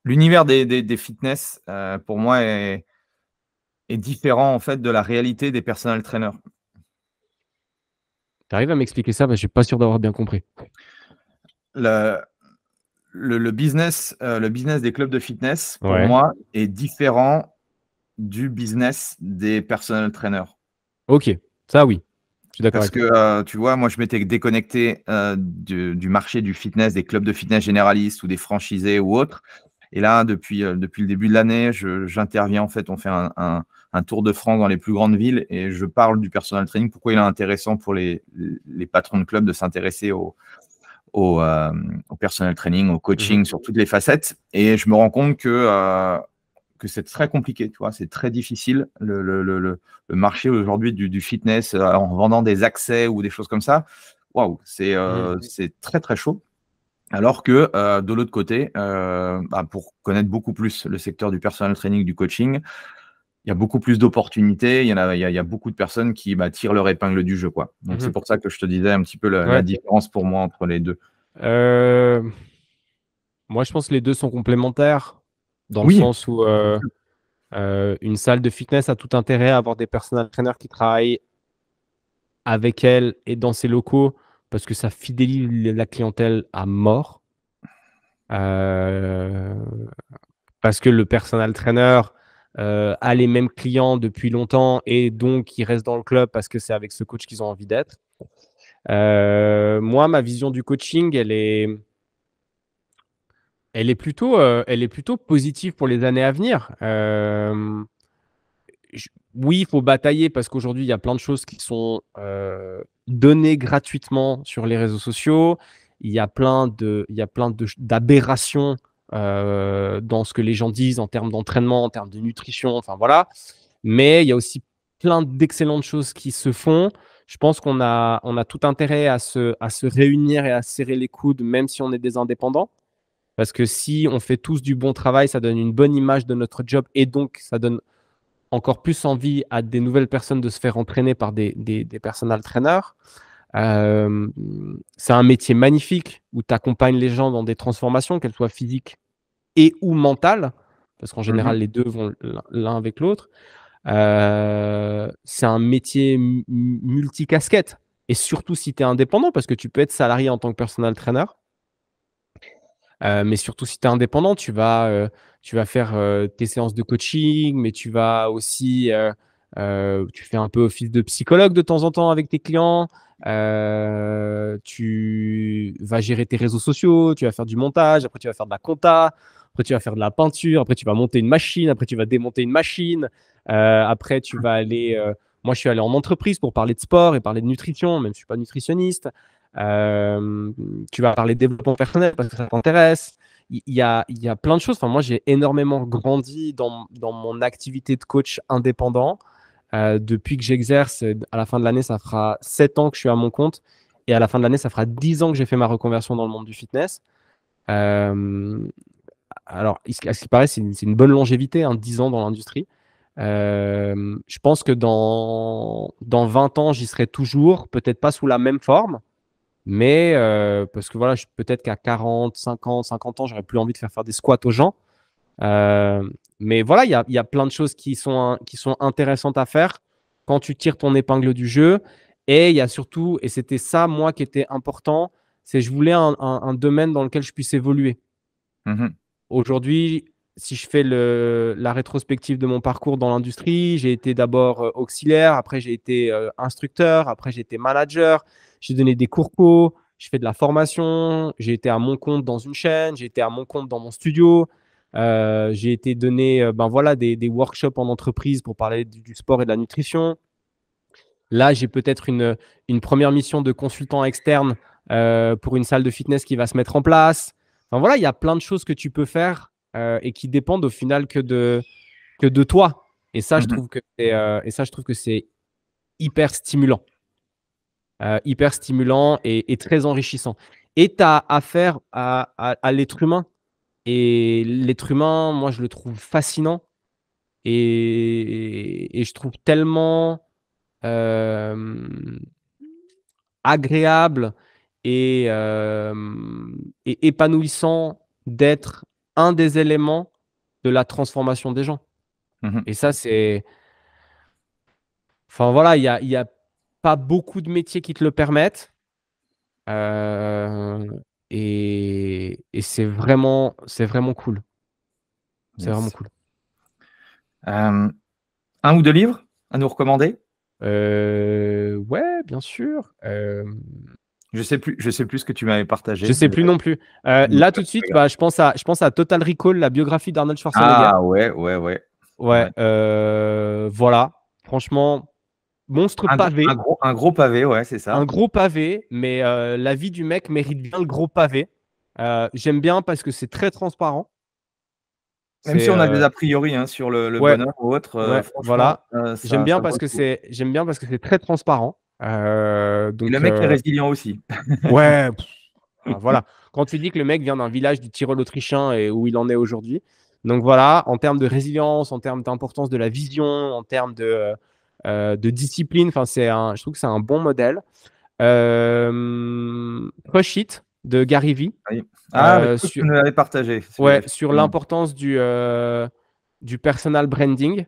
l'univers des, fitness, euh, pour moi, est, est, différent en fait de la réalité des personal trainers. Tu arrives à m'expliquer ça mais je ne suis pas sûr d'avoir bien compris. Le, le, business, euh, le business des clubs de fitness, pour moi, est différent du business des personal trainers. Ok, ça oui. Parce que euh, tu vois, moi je m'étais déconnecté euh, du, marché du fitness, des clubs de fitness généralistes ou des franchisés ou autres. Et là, depuis, euh, depuis le début de l'année, j'interviens en fait, on fait un, tour de France dans les plus grandes villes et je parle du personal training, pourquoi il est intéressant pour les, patrons de clubs de s'intéresser au, au, personal training, au coaching, mhm. sur toutes les facettes. Et je me rends compte que que c'est très compliqué, tu vois, c'est très difficile. Le, marché aujourd'hui du, fitness euh, en vendant des accès ou des choses comme ça, waouh, c'est euh, mmh. c'est très très chaud. Alors que euh, de l'autre côté, bah, pour connaître beaucoup plus le secteur du personal training, du coaching, il y a beaucoup plus d'opportunités, il y, en a, il, y a, beaucoup de personnes qui bah, tirent leur épingle du jeu. Quoi. Donc c'est mmh. pour ça que je te disais un petit peu la, la différence pour moi entre les deux. Moi, je pense que les deux sont complémentaires. Dans le sens où euh, euh, une salle de fitness a tout intérêt à avoir des personnels traîneurs qui travaillent avec elle et dans ses locaux parce que ça fidélise la clientèle à mort. Euh, parce que le personnel trainer a les mêmes clients depuis longtemps et donc il reste dans le club parce que c'est avec ce coach qu'ils ont envie d'être. moi, ma vision du coaching, elle est, elle est plutôt, euh, elle est plutôt positive pour les années à venir. Euh, oui, il faut batailler parce qu'aujourd'hui, il y a plein de choses qui sont euh, données gratuitement sur les réseaux sociaux. Il y a plein de, il y a plein d'aberrations dans ce que les gens disent en termes d'entraînement, en termes de nutrition. Enfin voilà. Mais il y a aussi plein d'excellentes choses qui se font je pense qu'on a, on a tout intérêt à se, à se réunir et à serrer les coudes, même si on est des indépendants. Parce que si on fait tous du bon travail, ça donne une bonne image de notre job et donc ça donne encore plus envie à des nouvelles personnes de se faire entraîner par des, personnels des euh, c'est un métier magnifique où tu accompagnes les gens dans des transformations, qu'elles soient physiques et ou mentales, parce qu'en général, mmh les deux vont l'un avec l'autre. Euh, c'est un métier multicasquette, et surtout si tu es indépendant, parce que tu peux être salarié en tant que personal trainer, euh, mais surtout, si tu es indépendant, tu vas, euh, faire euh, tes séances de coaching, mais tu vas aussi, tu fais un peu office de psychologue de temps en temps avec tes clients. tu vas gérer tes réseaux sociaux, tu vas faire du montage, après tu vas faire de la compta, après tu vas faire de la peinture, après tu vas monter une machine, après tu vas démonter une machine, après tu ah. vas aller moi, je suis allé en entreprise pour parler de sport et parler de nutrition, même si je ne suis pas nutritionniste. Euh, tu vas parler développement personnel parce que ça t'intéresse. Il y, a, il y a plein de choses. Enfin, moi, j'ai énormément grandi dans, dans, mon activité de coach indépendant. Euh, depuis que j'exerce, à la fin de l'année, ça fera 7 ans que je suis à mon compte. Et à la fin de l'année, ça fera 10 ans que j'ai fait ma reconversion dans le monde du fitness. Euh, alors, à ce qui paraît, c'est une, bonne longévité, hein, 10 ans dans l'industrie. je pense que dans, dans 20 ans, j'y serai toujours, peut-être pas sous la même forme, mais euh, parce que voilà, peut-être qu'à 40, 50, 50 ans, j'aurais plus envie de faire faire des squats aux gens. Euh, mais voilà, il y a, plein de choses qui sont, intéressantes à faire quand tu tires ton épingle du jeu. Et il y a surtout, et c'était ça, moi, qui était important, c'est je voulais un, domaine dans lequel je puisse évoluer. Mmh Aujourd'hui, si je fais la rétrospective de mon parcours dans l'industrie, j'ai été d'abord euh, auxiliaire, après j'ai été instructeur, après j'ai été manager, j'ai donné des cours co, je fais de la formation, j'ai été à mon compte dans une chaîne, j'ai été à mon compte dans mon studio. Euh, j'ai été donné euh, ben voilà, des, workshops en entreprise pour parler du, sport et de la nutrition. Là, j'ai peut-être une, une première mission de consultant externe euh, pour une salle de fitness qui va se mettre en place. Enfin voilà, il y a plein de choses que tu peux faire et qui dépendent au final que de, que de toi. Et ça, je mmh trouve que et ça, je trouve que c'est hyper stimulant. Euh, hyper stimulant et, très enrichissant. Et tu affaire à, à l'être humain. Et l'être humain, moi, je le trouve fascinant. Et, je trouve tellement euh, agréable euh, et, épanouissant d'être un des éléments de la transformation des gens. Mmh et ça, c'est. Enfin voilà, il y a pas beaucoup de métiers qui te le permettent. Euh, et, c'est vraiment, c'est vraiment cool. C'est vraiment cool. Euh, un ou deux livres à nous recommander euh, Ouais, bien sûr. Je sais plus, je sais plus ce que tu m'avais partagé. Je sais plus non plus. là tout de suite, bah, je pense à, je pense à Total Recall, la biographie d'Arnold Schwarzenegger. Ah ouais, ouais, ouais. Ouais. ouais. voilà. Franchement, monstre un, pavé. Un gros, pavé, ouais, c'est ça. Un gros pavé, mais euh, la vie du mec mérite bien le gros pavé. Euh, j'aime bien parce que c'est très transparent. Même si on a euh, des a priori hein, sur le, bonheur ou autre. voilà. J'aime bien, parce que c'est. J'aime bien parce que c'est très transparent. donc, le mec est résilient aussi. ouais. voilà. Quand tu dis que le mec vient d'un village du Tyrol autrichien et où il en est aujourd'hui. Donc voilà, en termes de résilience, en termes d'importance de la vision, en termes de euh, de discipline. Enfin, c'est un, je trouve que c'est un bon modèle. Euh, It de Gary V. Ah, euh, sur, partagé. Ouais, sur mm. l'importance du, euh, du personal branding,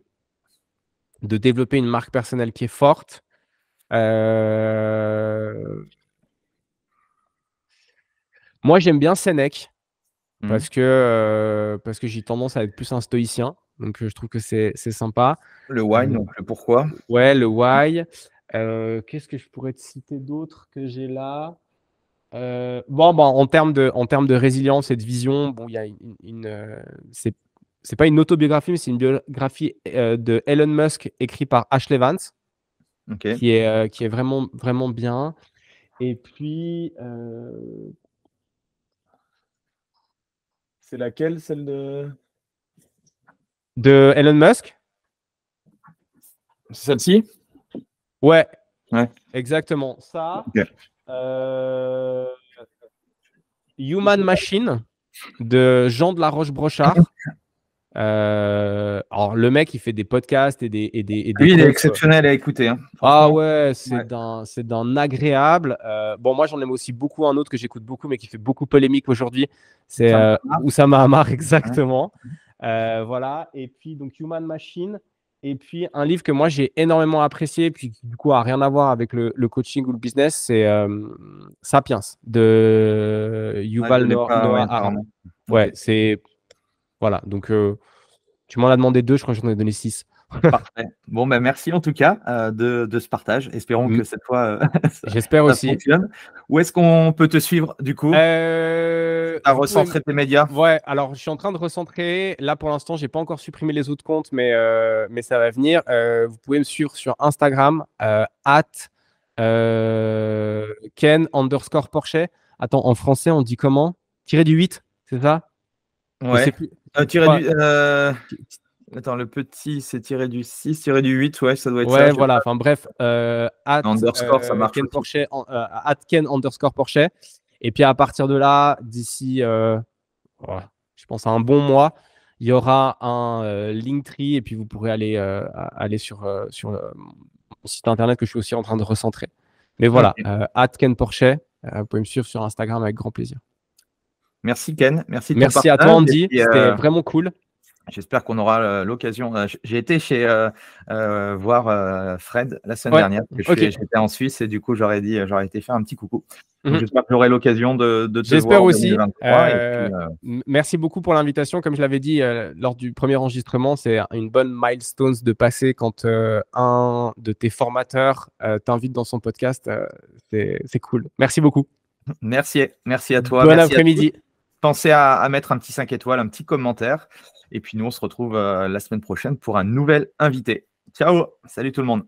de développer une marque personnelle qui est forte. Moi, j'aime bien Sénèque mm. parce que, parce que j'ai tendance à être plus un stoïcien. Donc, je trouve que c'est sympa. Le why, donc le pourquoi. Ouais, le why. Qu'est-ce que je pourrais te citer d'autre que j'ai là bon, bon, en termes de, en termes de résilience et de vision, bon, il y a une, c'est pas une autobiographie, mais c'est une biographie de Elon Musk écrite par Ashley Vance, qui est qui est vraiment vraiment bien. Et puis c'est laquelle, celle de de Elon Musk. C'est celle-ci ouais. Exactement. Ça. Euh, Human Machine de Jean de la Roche-Brochard. Euh, alors, le mec, il fait des podcasts et des. Et il est exceptionnel à écouter. Hein, ah ouais, c'est c'est d'un agréable. Euh, bon, moi, j'en aime aussi beaucoup un autre que j'écoute beaucoup, mais qui fait beaucoup polémique aujourd'hui. C'est Oussama Hamar, exactement. Euh, voilà. Et puis, donc, Human Machine. Et puis, un livre que moi, j'ai énormément apprécié, puis qui, du coup, a rien à voir avec le, coaching ou le business, c'est euh, Sapiens de Yuval Noah Ouais, c'est. Voilà. Donc, euh, tu m'en as demandé deux, je crois que j'en ai donné six. Parfait. Bon, bah, merci en tout cas euh, de, ce partage. Espérons que mm. cette fois, euh, j'espère aussi. Où est-ce qu'on peut te suivre du coup À euh, recentrer tes médias Ouais, alors je suis en train de recentrer. Là pour l'instant, j'ai pas encore supprimé les autres comptes, mais, mais ça va venir. vous pouvez me suivre sur Instagram, at Ken underscore Porsche. Attends, en français, on dit comment Tirer du 8, c'est ça Ouais. du. Attends, le petit, c'est tiré du 6, tiré du 8, ouais, ça doit être ouais, voilà, enfin bref, euh, underscore, ça euh, marche euh, underscore Et puis à partir de là, d'ici, euh, oh, je pense, à un bon mois, il y aura un Linktree et puis vous pourrez aller, aller sur, sur mon site internet que je suis aussi en train de recentrer. Mais voilà, atken Porchet vous pouvez me suivre sur Instagram avec grand plaisir. Merci Ken, merci. De merci à toi Andy, c'était vraiment cool. J'espère qu'on aura euh, l'occasion. Euh, j'ai été chez euh, voir Fred la semaine dernière. J'étais en Suisse et du coup j'aurais dit j'aurais été faire un petit coucou. Mhm. J'espère que j'aurai l'occasion de, te te J'espère aussi. merci beaucoup pour l'invitation. Comme je l'avais dit lors du premier enregistrement, c'est une bonne milestone de passer quand un de tes formateurs t'invite dans son podcast. c'est cool. Merci beaucoup. Merci, merci à toi. Bon après-midi. Pensez à, à mettre un petit 5 étoiles, un petit commentaire. Et puis nous, on se retrouve euh, la semaine prochaine pour un nouvel invité. Ciao, salut tout le monde.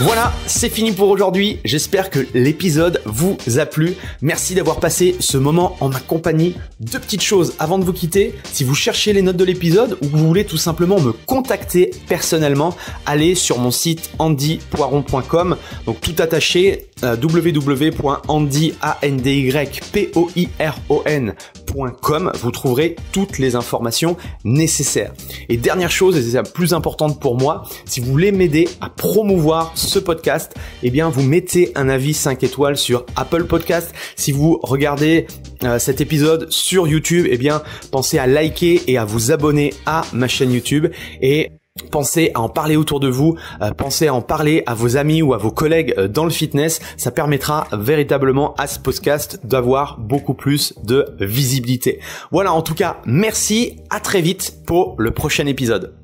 Voilà, c'est fini pour aujourd'hui. J'espère que l'épisode vous a plu. Merci d'avoir passé ce moment en ma compagnie. Deux petites choses avant de vous quitter. Si vous cherchez les notes de l'épisode ou vous voulez tout simplement me contacter personnellement, allez sur mon site andypoiron.com. Donc tout attaché euh, www.andypoiron.com. Vous trouverez toutes les informations nécessaires. Et dernière chose, et c'est la plus importante pour moi, si vous voulez m'aider à promouvoir ce podcast, eh bien vous mettez un avis 5 étoiles sur Apple Podcast. Si vous regardez euh, cet épisode sur YouTube, eh bien pensez à liker et à vous abonner à ma chaîne YouTube et Pensez à en parler autour de vous, euh, pensez à en parler à vos amis ou à vos collègues euh, dans le fitness, ça permettra véritablement à ce podcast d'avoir beaucoup plus de visibilité. Voilà, en tout cas, merci, à très vite pour le prochain épisode.